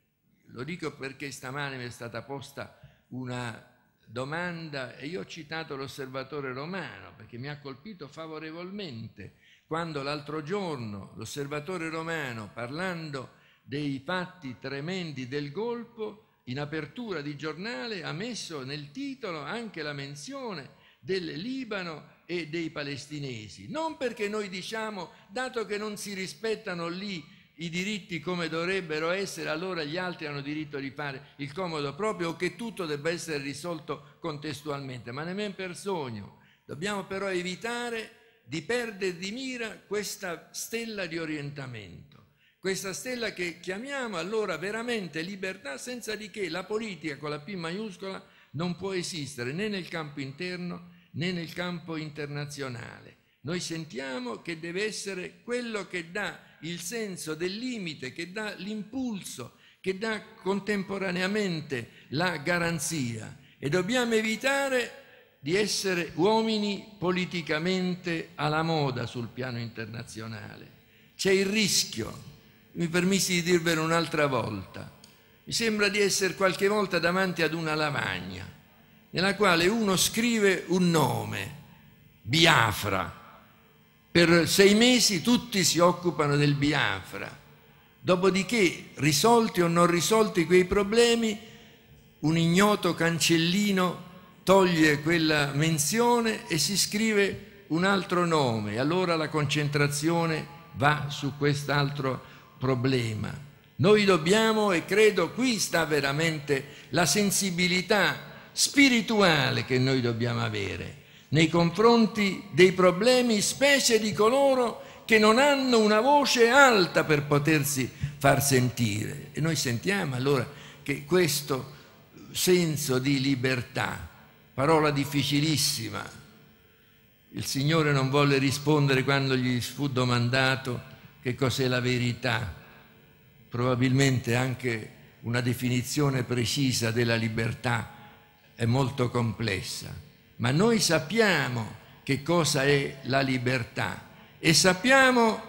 lo dico perché stamane mi è stata posta una domanda e io ho citato l'osservatore romano perché mi ha colpito favorevolmente quando l'altro giorno l'osservatore romano parlando dei fatti tremendi del golfo in apertura di giornale ha messo nel titolo anche la menzione del Libano e dei palestinesi. Non perché noi diciamo, dato che non si rispettano lì i diritti come dovrebbero essere, allora gli altri hanno diritto di fare il comodo proprio o che tutto debba essere risolto contestualmente, ma nemmeno per sogno. Dobbiamo però evitare di perdere di mira questa stella di orientamento questa stella che chiamiamo allora veramente libertà senza di che la politica con la P maiuscola non può esistere né nel campo interno né nel campo internazionale. Noi sentiamo che deve essere quello che dà il senso del limite, che dà l'impulso, che dà contemporaneamente la garanzia e dobbiamo evitare di essere uomini politicamente alla moda sul piano internazionale. C'è il rischio mi permisi di dirvelo un'altra volta. Mi sembra di essere qualche volta davanti ad una lavagna nella quale uno scrive un nome, Biafra. Per sei mesi tutti si occupano del Biafra. Dopodiché, risolti o non risolti quei problemi, un ignoto cancellino toglie quella menzione e si scrive un altro nome. Allora la concentrazione va su quest'altro nome problema. Noi dobbiamo, e credo qui sta veramente la sensibilità spirituale che noi dobbiamo avere nei confronti dei problemi, specie di coloro che non hanno una voce alta per potersi far sentire. E noi sentiamo allora che questo senso di libertà, parola difficilissima, il Signore non volle rispondere quando gli fu domandato che cos'è la verità, probabilmente anche una definizione precisa della libertà è molto complessa, ma noi sappiamo che cosa è la libertà e sappiamo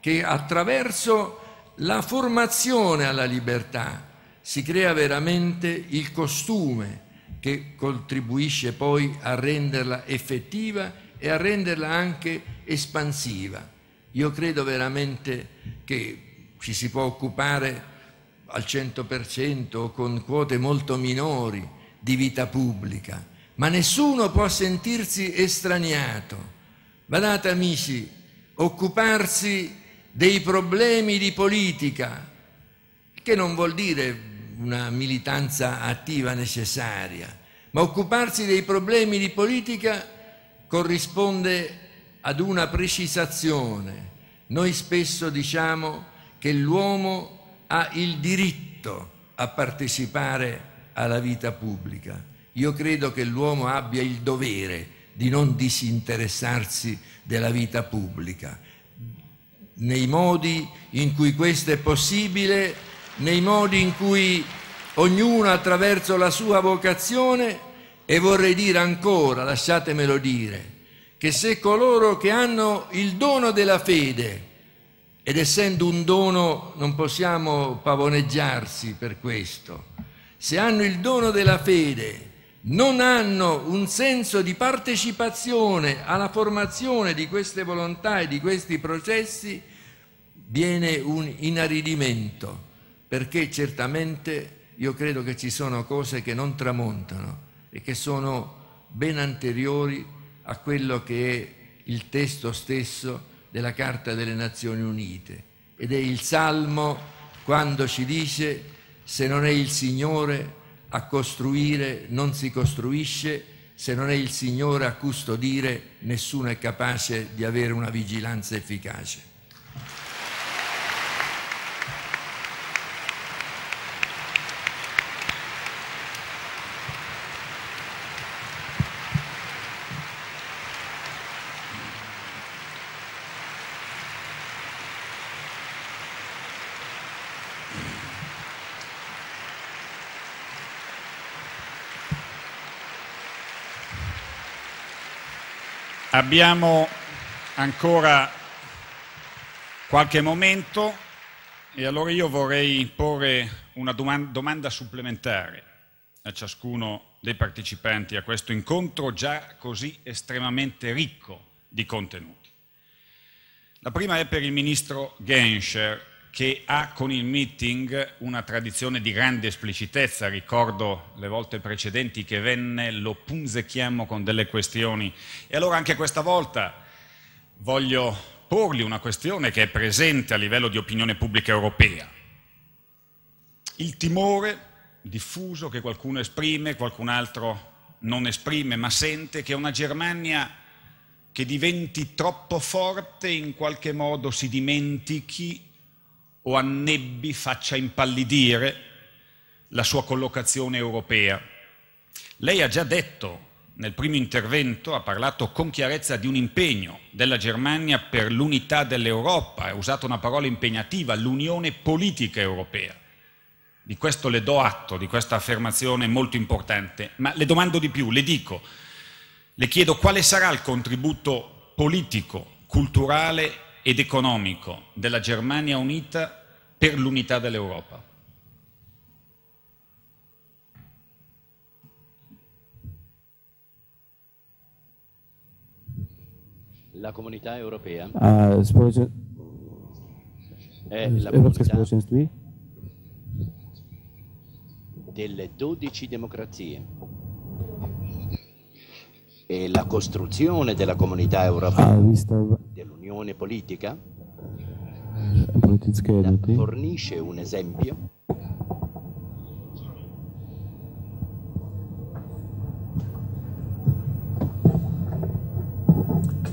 che attraverso la formazione alla libertà si crea veramente il costume che contribuisce poi a renderla effettiva e a renderla anche espansiva. Io credo veramente che ci si può occupare al 100% o con quote molto minori di vita pubblica, ma nessuno può sentirsi estraniato. Badate amici, occuparsi dei problemi di politica, che non vuol dire una militanza attiva necessaria, ma occuparsi dei problemi di politica corrisponde ad una precisazione. Noi spesso diciamo che l'uomo ha il diritto a partecipare alla vita pubblica. Io credo che l'uomo abbia il dovere di non disinteressarsi della vita pubblica, nei modi in cui questo è possibile, nei modi in cui ognuno attraverso la sua vocazione e vorrei dire ancora, lasciatemelo dire, che se coloro che hanno il dono della fede, ed essendo un dono non possiamo pavoneggiarsi per questo, se hanno il dono della fede, non hanno un senso di partecipazione alla formazione di queste volontà e di questi processi, viene un inaridimento, perché certamente io credo che ci sono cose che non tramontano e che sono ben anteriori a quello che è il testo stesso della Carta delle Nazioni Unite ed è il Salmo quando ci dice se non è il Signore a costruire non si costruisce, se non è il Signore a custodire nessuno è capace di avere una vigilanza efficace. Abbiamo ancora qualche momento e allora io vorrei porre una domanda supplementare a ciascuno dei partecipanti a questo incontro già così estremamente ricco di contenuti. La prima è per il ministro Genscher, che ha con il meeting una tradizione di grande esplicitezza, ricordo le volte precedenti che venne, lo punzecchiamo con delle questioni e allora anche questa volta voglio porgli una questione che è presente a livello di opinione pubblica europea. Il timore diffuso che qualcuno esprime, qualcun altro non esprime, ma sente che una Germania che diventi troppo forte in qualche modo si dimentichi o annebbi, faccia impallidire la sua collocazione europea. Lei ha già detto nel primo intervento, ha parlato con chiarezza di un impegno della Germania per l'unità dell'Europa, ha usato una parola impegnativa, l'unione politica europea. Di questo le do atto, di questa affermazione molto importante, ma le domando di più, le dico, le chiedo quale sarà il contributo politico, culturale ed economico della Germania unita per l'unità dell'Europa. La comunità europea uh, ah, spoce... è eh, la comunità delle 12 democrazie e la costruzione della comunità ah, europea opinione politica fornisce un esempio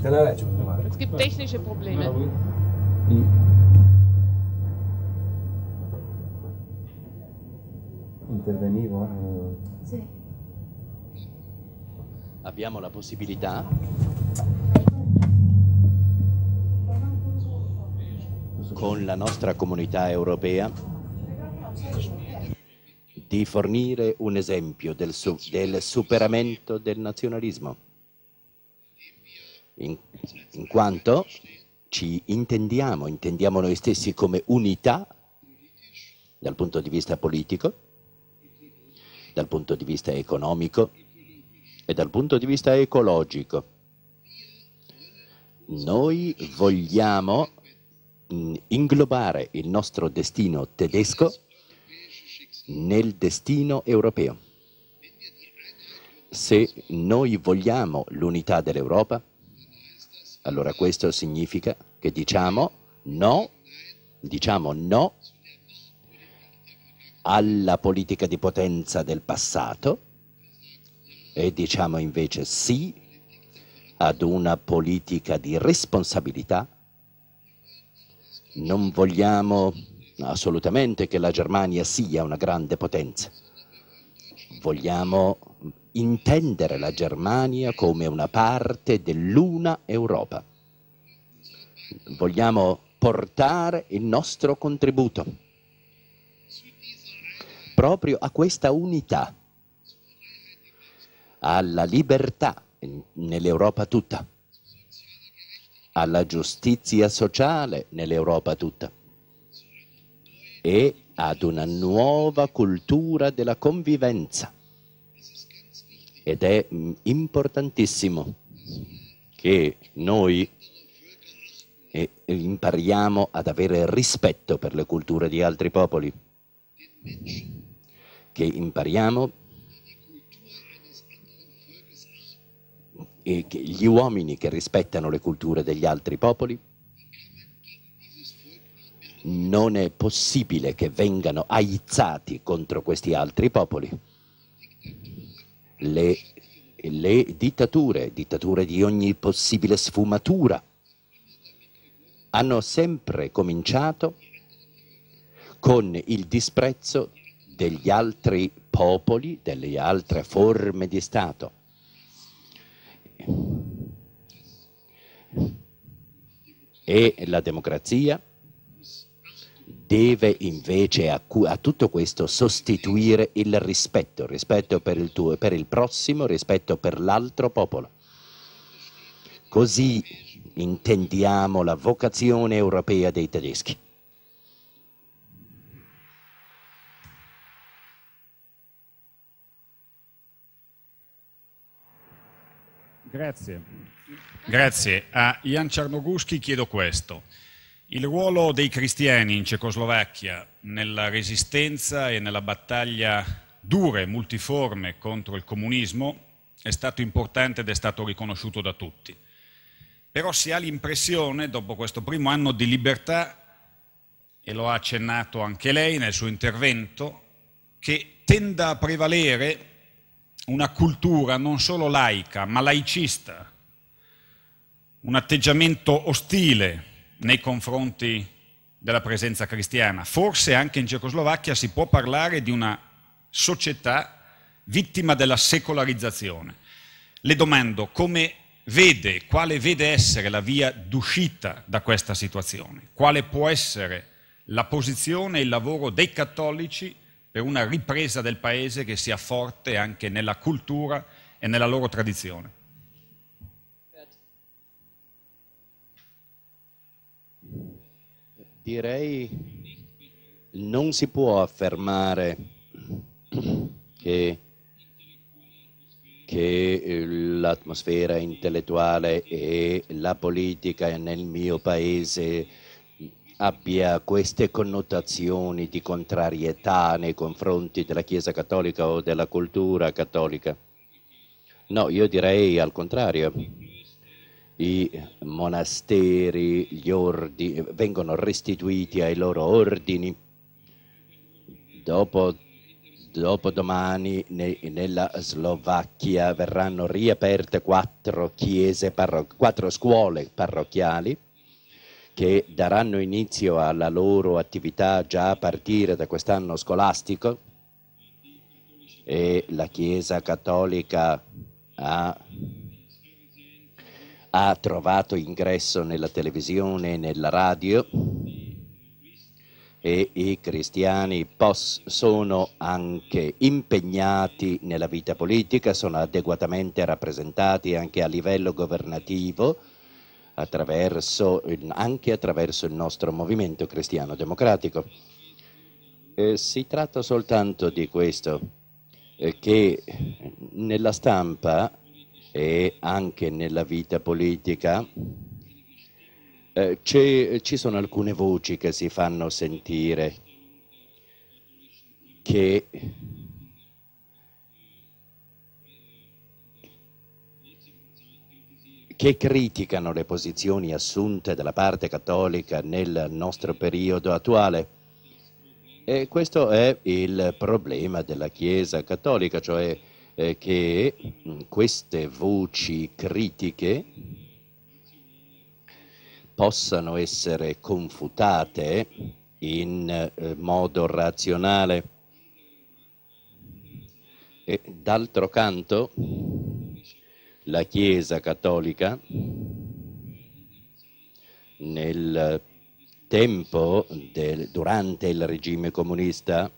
Es gibt technische Probleme. Intervenivo? Eh? Sì. Abbiamo la possibilità con la nostra comunità europea di fornire un esempio del, su del superamento del nazionalismo, in, in quanto ci intendiamo, intendiamo noi stessi come unità dal punto di vista politico, dal punto di vista economico e dal punto di vista ecologico. Noi vogliamo mh, inglobare il nostro destino tedesco nel destino europeo. Se noi vogliamo l'unità dell'Europa, allora questo significa che diciamo no, diciamo no alla politica di potenza del passato e diciamo invece sì ad una politica di responsabilità non vogliamo assolutamente che la Germania sia una grande potenza. Vogliamo intendere la Germania come una parte dell'una Europa. Vogliamo portare il nostro contributo proprio a questa unità, alla libertà nell'Europa tutta alla giustizia sociale nell'Europa tutta e ad una nuova cultura della convivenza. Ed è mm, importantissimo che noi eh, impariamo ad avere rispetto per le culture di altri popoli, che impariamo gli uomini che rispettano le culture degli altri popoli non è possibile che vengano aizzati contro questi altri popoli. Le, le dittature, dittature di ogni possibile sfumatura, hanno sempre cominciato con il disprezzo degli altri popoli, delle altre forme di Stato. E la democrazia deve invece a, a, tutto questo sostituire il rispetto, rispetto per il tuo, per il prossimo, rispetto per l'altro popolo. Così intendiamo la vocazione europea dei tedeschi. Grazie. Grazie. A Jan Czarnoguschi chiedo questo. Il ruolo dei cristiani in Cecoslovacchia nella resistenza e nella battaglia dura e multiforme contro il comunismo è stato importante ed è stato riconosciuto da tutti. Però si ha l'impressione, dopo questo primo anno di libertà, e lo ha accennato anche lei nel suo intervento, che tenda a prevalere una cultura non solo laica, ma laicista, un atteggiamento ostile nei confronti della presenza cristiana. Forse anche in Cecoslovacchia si può parlare di una società vittima della secolarizzazione. Le domando come vede, quale vede essere la via d'uscita da questa situazione, quale può essere la posizione e il lavoro dei cattolici per una ripresa del paese che sia forte anche nella cultura e nella loro tradizione. Direi non si può affermare che, che eh, l'atmosfera intellettuale e la politica nel mio paese abbia queste connotazioni di contrarietà nei confronti della Chiesa cattolica o della cultura cattolica. No, io direi al contrario. I monasteri, gli ordini vengono restituiti ai loro ordini. Dopo, domani ne, nella Slovacchia verranno riaperte quattro, chiese, quattro scuole parrocchiali che daranno inizio alla loro attività già a partire da quest'anno scolastico e la Chiesa Cattolica ha, ha trovato ingresso nella televisione e nella radio e i cristiani sono anche impegnati nella vita politica, sono adeguatamente rappresentati anche a livello governativo attraverso, anche attraverso il nostro movimento cristiano democratico. Eh, si tratta soltanto di questo, eh, che nella stampa e anche nella vita politica eh, ci sono alcune voci che si fanno sentire che che criticano le posizioni assunte dalla parte cattolica nel nostro periodo attuale. E questo è il problema della Chiesa cattolica, cioè eh, che queste voci critiche possano essere confutate in eh, modo razionale. E d'altro canto la Chiesa cattolica nel tempo del, durante il regime comunista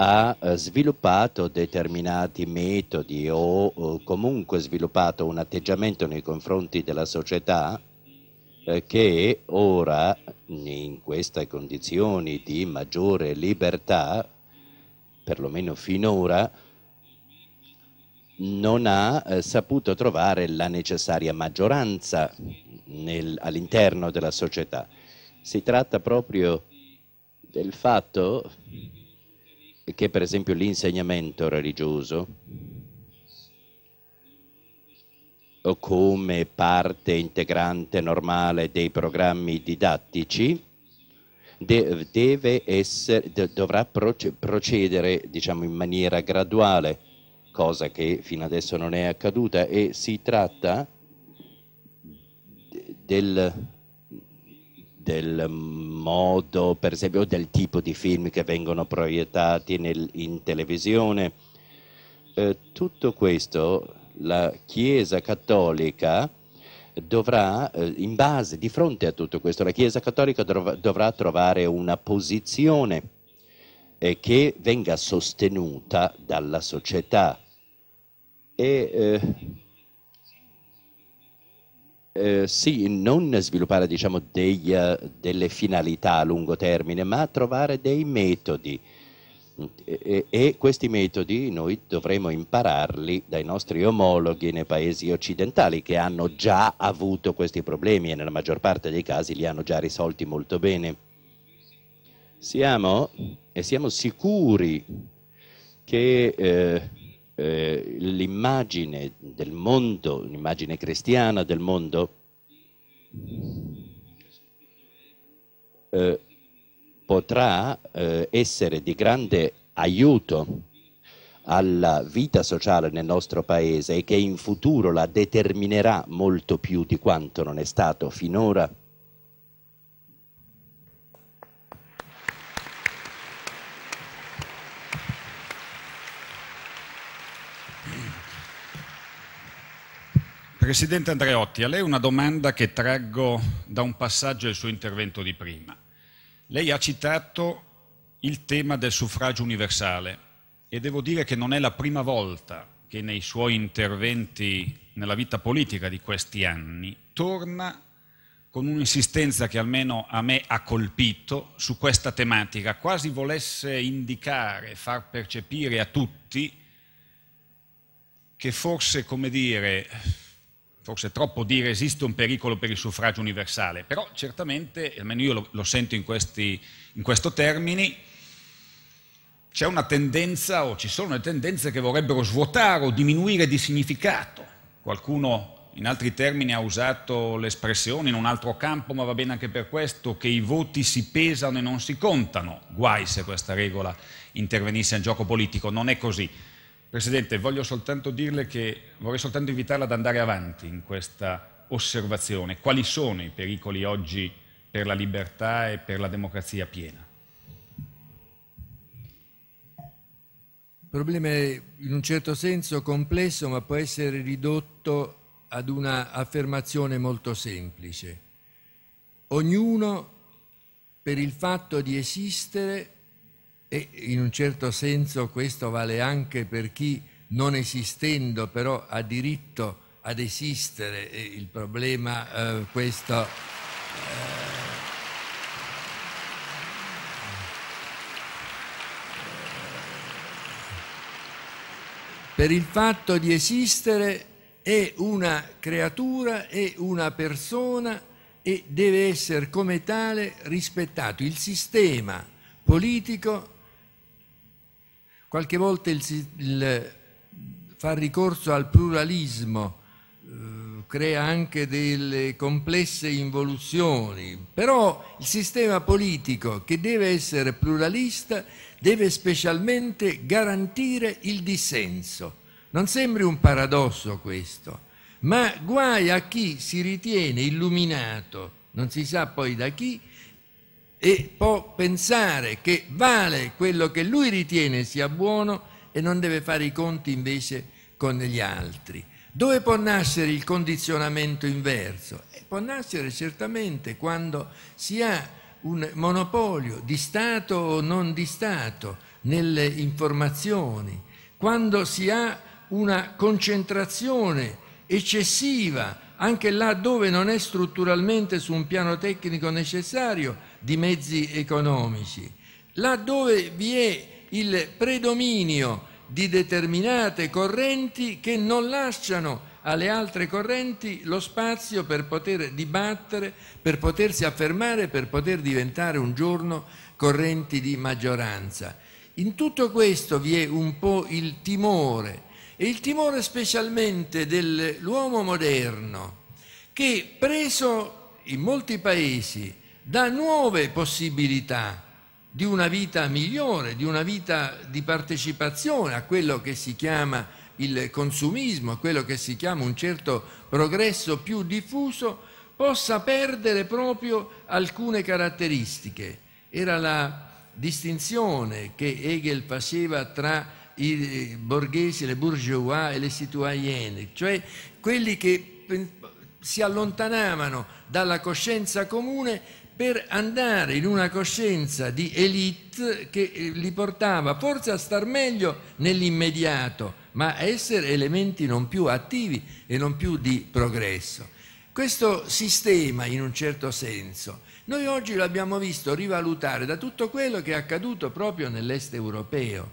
ha eh, sviluppato determinati metodi o comunque sviluppato un atteggiamento nei confronti della società eh, che ora in queste condizioni di maggiore libertà, perlomeno finora, non ha eh, saputo trovare la necessaria maggioranza all'interno della società. Si tratta proprio del fatto che per esempio l'insegnamento religioso come parte integrante normale dei programmi didattici de essere, dovrà procedere diciamo, in maniera graduale cosa che fino adesso non è accaduta e si tratta del, del modo, per esempio, del tipo di film che vengono proiettati nel, in televisione. Eh, tutto questo la Chiesa Cattolica dovrà, eh, in base, di fronte a tutto questo, la Chiesa Cattolica dovrà, dovrà trovare una posizione eh, che venga sostenuta dalla società e eh, eh, sì, non sviluppare diciamo, dei, eh, delle finalità a lungo termine, ma trovare dei metodi. E, e, questi metodi noi dovremo impararli dai nostri omologhi nei paesi occidentali che hanno già avuto questi problemi e nella maggior parte dei casi li hanno già risolti molto bene. Siamo, e siamo sicuri che eh, eh, l'immagine del mondo, l'immagine cristiana del mondo, eh, potrà eh, essere di grande aiuto alla vita sociale nel nostro paese e che in futuro la determinerà molto più di quanto non è stato finora Presidente Andreotti, a lei una domanda che traggo da un passaggio del suo intervento di prima. Lei ha citato il tema del suffragio universale e devo dire che non è la prima volta che nei suoi interventi nella vita politica di questi anni torna con un'insistenza che almeno a me ha colpito su questa tematica, quasi volesse indicare, far percepire a tutti che forse, come dire, forse troppo dire esiste un pericolo per il suffragio universale, però certamente, almeno io lo, lo sento in, questi, in questo termine, c'è una tendenza o ci sono le tendenze che vorrebbero svuotare o diminuire di significato. Qualcuno in altri termini ha usato l'espressione in un altro campo, ma va bene anche per questo, che i voti si pesano e non si contano. Guai se questa regola intervenisse in gioco politico, non è così Presidente, voglio soltanto dirle che, vorrei soltanto invitarla ad andare avanti in questa osservazione. Quali sono i pericoli oggi per la libertà e per la democrazia piena? Il problema è in un certo senso complesso, ma può essere ridotto ad una affermazione molto semplice. Ognuno, per il fatto di esistere, e in un certo senso questo vale anche per chi non esistendo però ha diritto ad esistere il problema eh, questo eh, per il fatto di esistere è una creatura, è una persona e deve essere come tale rispettato. Il sistema politico Qualche volta il, il far ricorso al pluralismo eh, crea anche delle complesse involuzioni, però il sistema politico che deve essere pluralista deve specialmente garantire il dissenso. Non sembri un paradosso questo, ma guai a chi si ritiene illuminato, non si sa poi da chi, e può pensare che vale quello che lui ritiene sia buono e non deve fare i conti invece con gli altri. Dove può nascere il condizionamento inverso? Eh, può nascere certamente quando si ha un monopolio di Stato o non di Stato nelle informazioni, quando si ha una concentrazione eccessiva anche là dove non è strutturalmente su un piano tecnico necessario di mezzi economici. Laddove vi è il predominio di determinate correnti che non lasciano alle altre correnti lo spazio per poter dibattere, per potersi affermare, per poter diventare un giorno correnti di maggioranza. In tutto questo vi è un po' il timore, e il timore specialmente dell'uomo moderno, che preso in molti paesi dà nuove possibilità di una vita migliore, di una vita di partecipazione a quello che si chiama il consumismo, a quello che si chiama un certo progresso più diffuso, possa perdere proprio alcune caratteristiche. Era la distinzione che Hegel faceva tra i eh, borghesi, le bourgeois e le citoyenne, cioè quelli che eh, si allontanavano dalla coscienza comune per andare in una coscienza di elite che eh, li portava forse a star meglio nell'immediato, ma a essere elementi non più attivi e non più di progresso. Questo sistema, in un certo senso, noi oggi l'abbiamo visto rivalutare da tutto quello che è accaduto proprio nell'est europeo.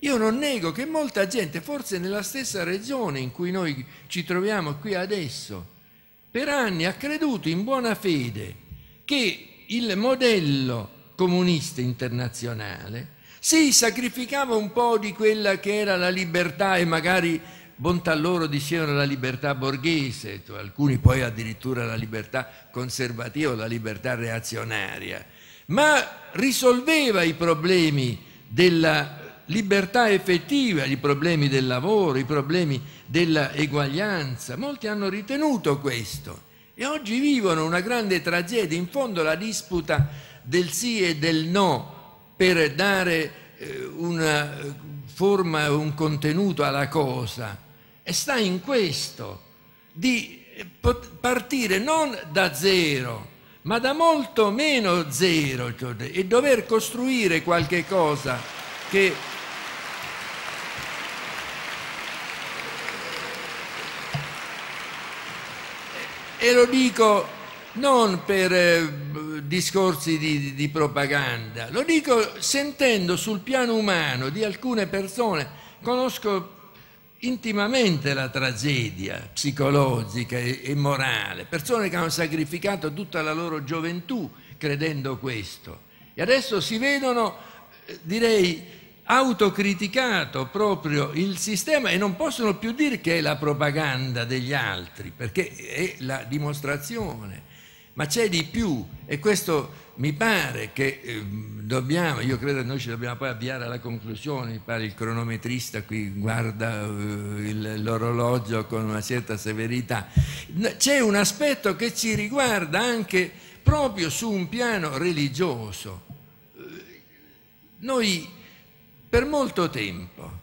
Io non nego che molta gente, forse nella stessa regione in cui noi ci troviamo qui adesso, per anni ha creduto in buona fede che il modello comunista internazionale si sacrificava un po' di quella che era la libertà e magari bontà loro dicevano la libertà borghese, alcuni poi addirittura la libertà conservativa la libertà reazionaria, ma risolveva i problemi della libertà effettiva, i problemi del lavoro, i problemi dell'eguaglianza. Molti hanno ritenuto questo. E oggi vivono una grande tragedia, in fondo la disputa del sì e del no per dare eh, una eh, forma, un contenuto alla cosa. E sta in questo, di eh, partire non da zero, ma da molto meno zero, e dover costruire qualche cosa che e lo dico non per eh, discorsi di, di propaganda, lo dico sentendo sul piano umano di alcune persone, conosco intimamente la tragedia psicologica e, morale, persone che hanno sacrificato tutta la loro gioventù credendo questo e adesso si vedono, eh, direi, autocriticato proprio il sistema e non possono più dire che è la propaganda degli altri, perché è la dimostrazione. Ma c'è di più e questo mi pare che eh, dobbiamo, io credo che noi ci dobbiamo poi avviare alla conclusione, mi pare il cronometrista qui guarda eh, l'orologio con una certa severità, c'è un aspetto che ci riguarda anche proprio su un piano religioso. Noi per molto tempo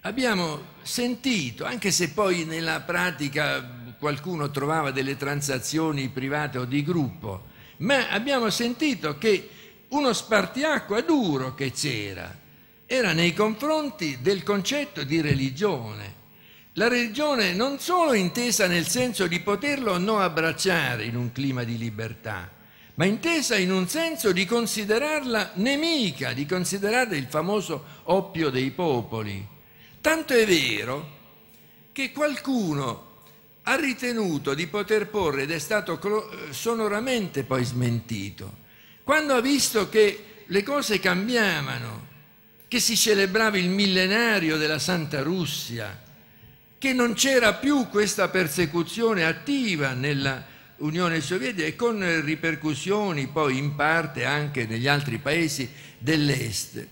abbiamo sentito, anche se poi nella pratica qualcuno trovava delle transazioni private o di gruppo, ma abbiamo sentito che uno spartiacqua duro che c'era era nei confronti del concetto di religione. La religione non solo intesa nel senso di poterlo o no abbracciare in un clima di libertà, ma intesa in un senso di considerarla nemica, di considerare il famoso oppio dei popoli. Tanto è vero che qualcuno ha ritenuto di poter porre, ed è stato sonoramente poi smentito, quando ha visto che le cose cambiavano, che si celebrava il millenario della Santa Russia, che non c'era più questa persecuzione attiva nella Unione Sovietica e con ripercussioni poi in parte anche negli altri paesi dell'Est.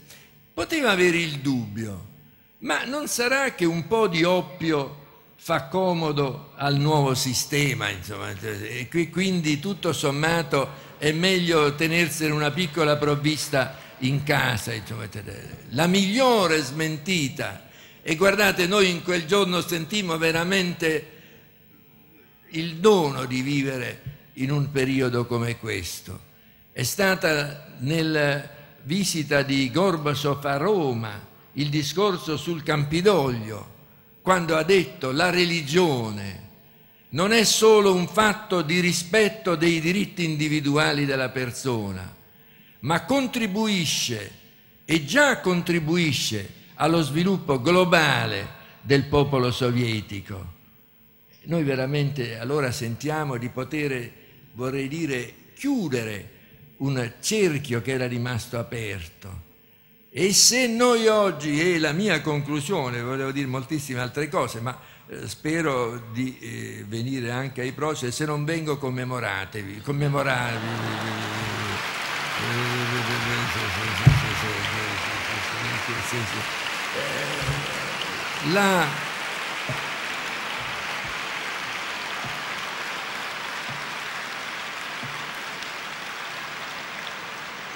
Poteva avere il dubbio, ma non sarà che un po' di oppio fa comodo al nuovo sistema, insomma, e quindi tutto sommato è meglio tenersene una piccola provvista in casa. Insomma. La migliore smentita, e guardate, noi in quel giorno sentimmo veramente il dono di vivere in un periodo come questo. È stata nella visita di Gorbachev a Roma il discorso sul Campidoglio, quando ha detto la religione non è solo un fatto di rispetto dei diritti individuali della persona, ma contribuisce e già contribuisce allo sviluppo globale del popolo sovietico. Noi veramente allora sentiamo di poter, vorrei dire, chiudere un cerchio che era rimasto aperto. E se noi oggi, e la mia conclusione, volevo dire moltissime altre cose, ma eh, spero di eh, venire anche ai processi, se non vengo commemoratevi, commemoratevi. Eh, la,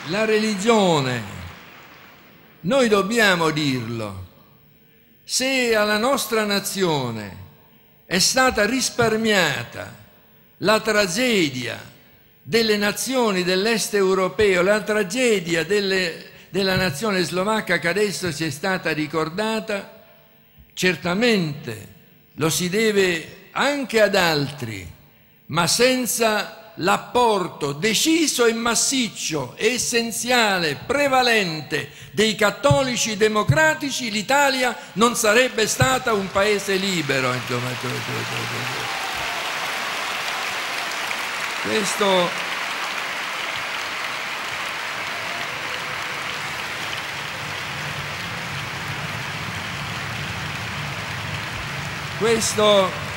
la religione. Noi dobbiamo dirlo. Se alla nostra nazione è stata risparmiata la tragedia delle nazioni dell'est europeo, la tragedia delle, della nazione slovacca che adesso ci è stata ricordata, certamente lo si deve anche ad altri, ma senza l'apporto deciso e massiccio, essenziale, prevalente dei cattolici democratici, l'Italia non sarebbe stata un paese libero. Eh, eh, eh, questo Questo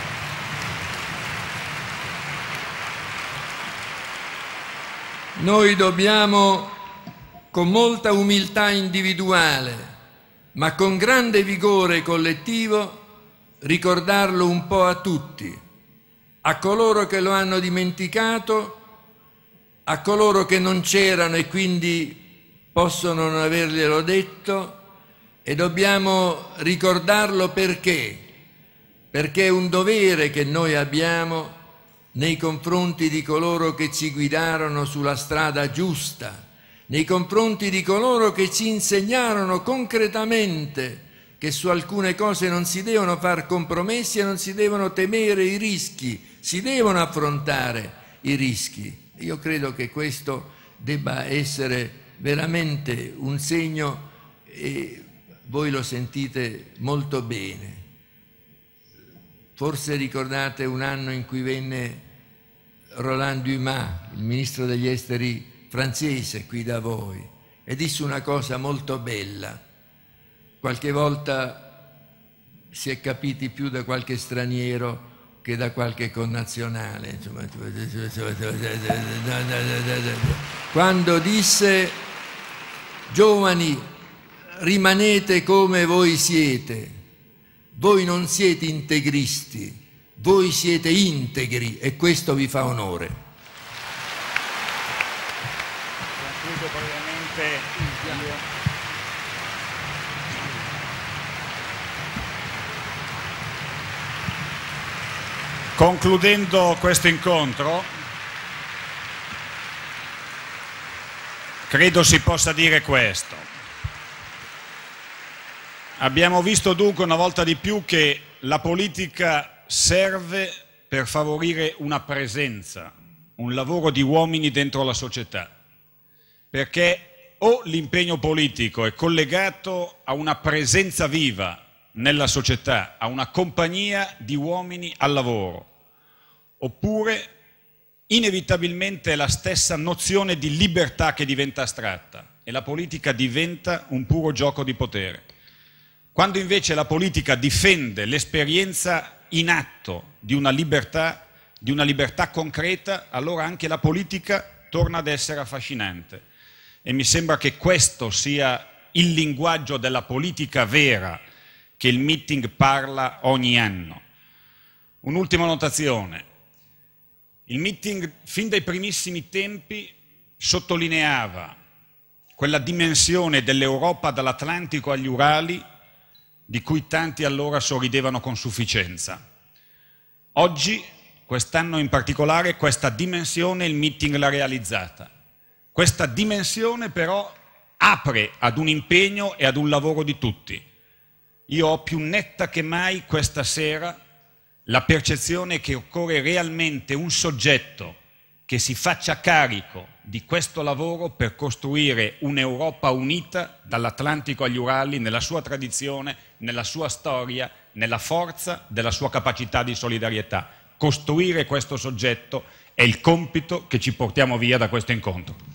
Noi dobbiamo con molta umiltà individuale, ma con grande vigore collettivo, ricordarlo un po' a tutti, a coloro che lo hanno dimenticato, a coloro che non c'erano e quindi possono non averglielo detto e dobbiamo ricordarlo perché? Perché è un dovere che noi abbiamo nei confronti di coloro che ci guidarono sulla strada giusta, nei confronti di coloro che ci insegnarono concretamente che su alcune cose non si devono far compromessi e non si devono temere i rischi, si devono affrontare i rischi. Io credo che questo debba essere veramente un segno e voi lo sentite molto bene. Forse ricordate un anno in cui venne Roland Dumas, il ministro degli esteri francese qui da voi, e disse una cosa molto bella. Qualche volta si è capiti più da qualche straniero che da qualche connazionale. Quando disse, giovani, rimanete come voi siete, voi non siete integristi, voi siete integri e questo vi fa onore. Concludendo questo incontro, credo si possa dire questo. Abbiamo visto dunque una volta di più che la politica serve per favorire una presenza, un lavoro di uomini dentro la società, perché o l'impegno politico è collegato a una presenza viva nella società, a una compagnia di uomini al lavoro, oppure inevitabilmente è la stessa nozione di libertà che diventa astratta e la politica diventa un puro gioco di potere. Quando invece la politica difende l'esperienza in atto di una libertà, di una libertà concreta, allora anche la politica torna ad essere affascinante. E mi sembra che questo sia il linguaggio della politica vera che il meeting parla ogni anno. Un'ultima notazione. Il meeting fin dai primissimi tempi sottolineava quella dimensione dell'Europa dall'Atlantico agli Urali di cui tanti allora sorridevano con sufficienza. Oggi, quest'anno in particolare, questa dimensione il meeting l'ha realizzata. Questa dimensione però apre ad un impegno e ad un lavoro di tutti. Io ho più netta che mai questa sera la percezione che occorre realmente un soggetto che si faccia carico di questo lavoro per costruire un'Europa unita dall'Atlantico agli Urali nella sua tradizione, nella sua storia, nella forza della sua capacità di solidarietà. Costruire questo soggetto è il compito che ci portiamo via da questo incontro.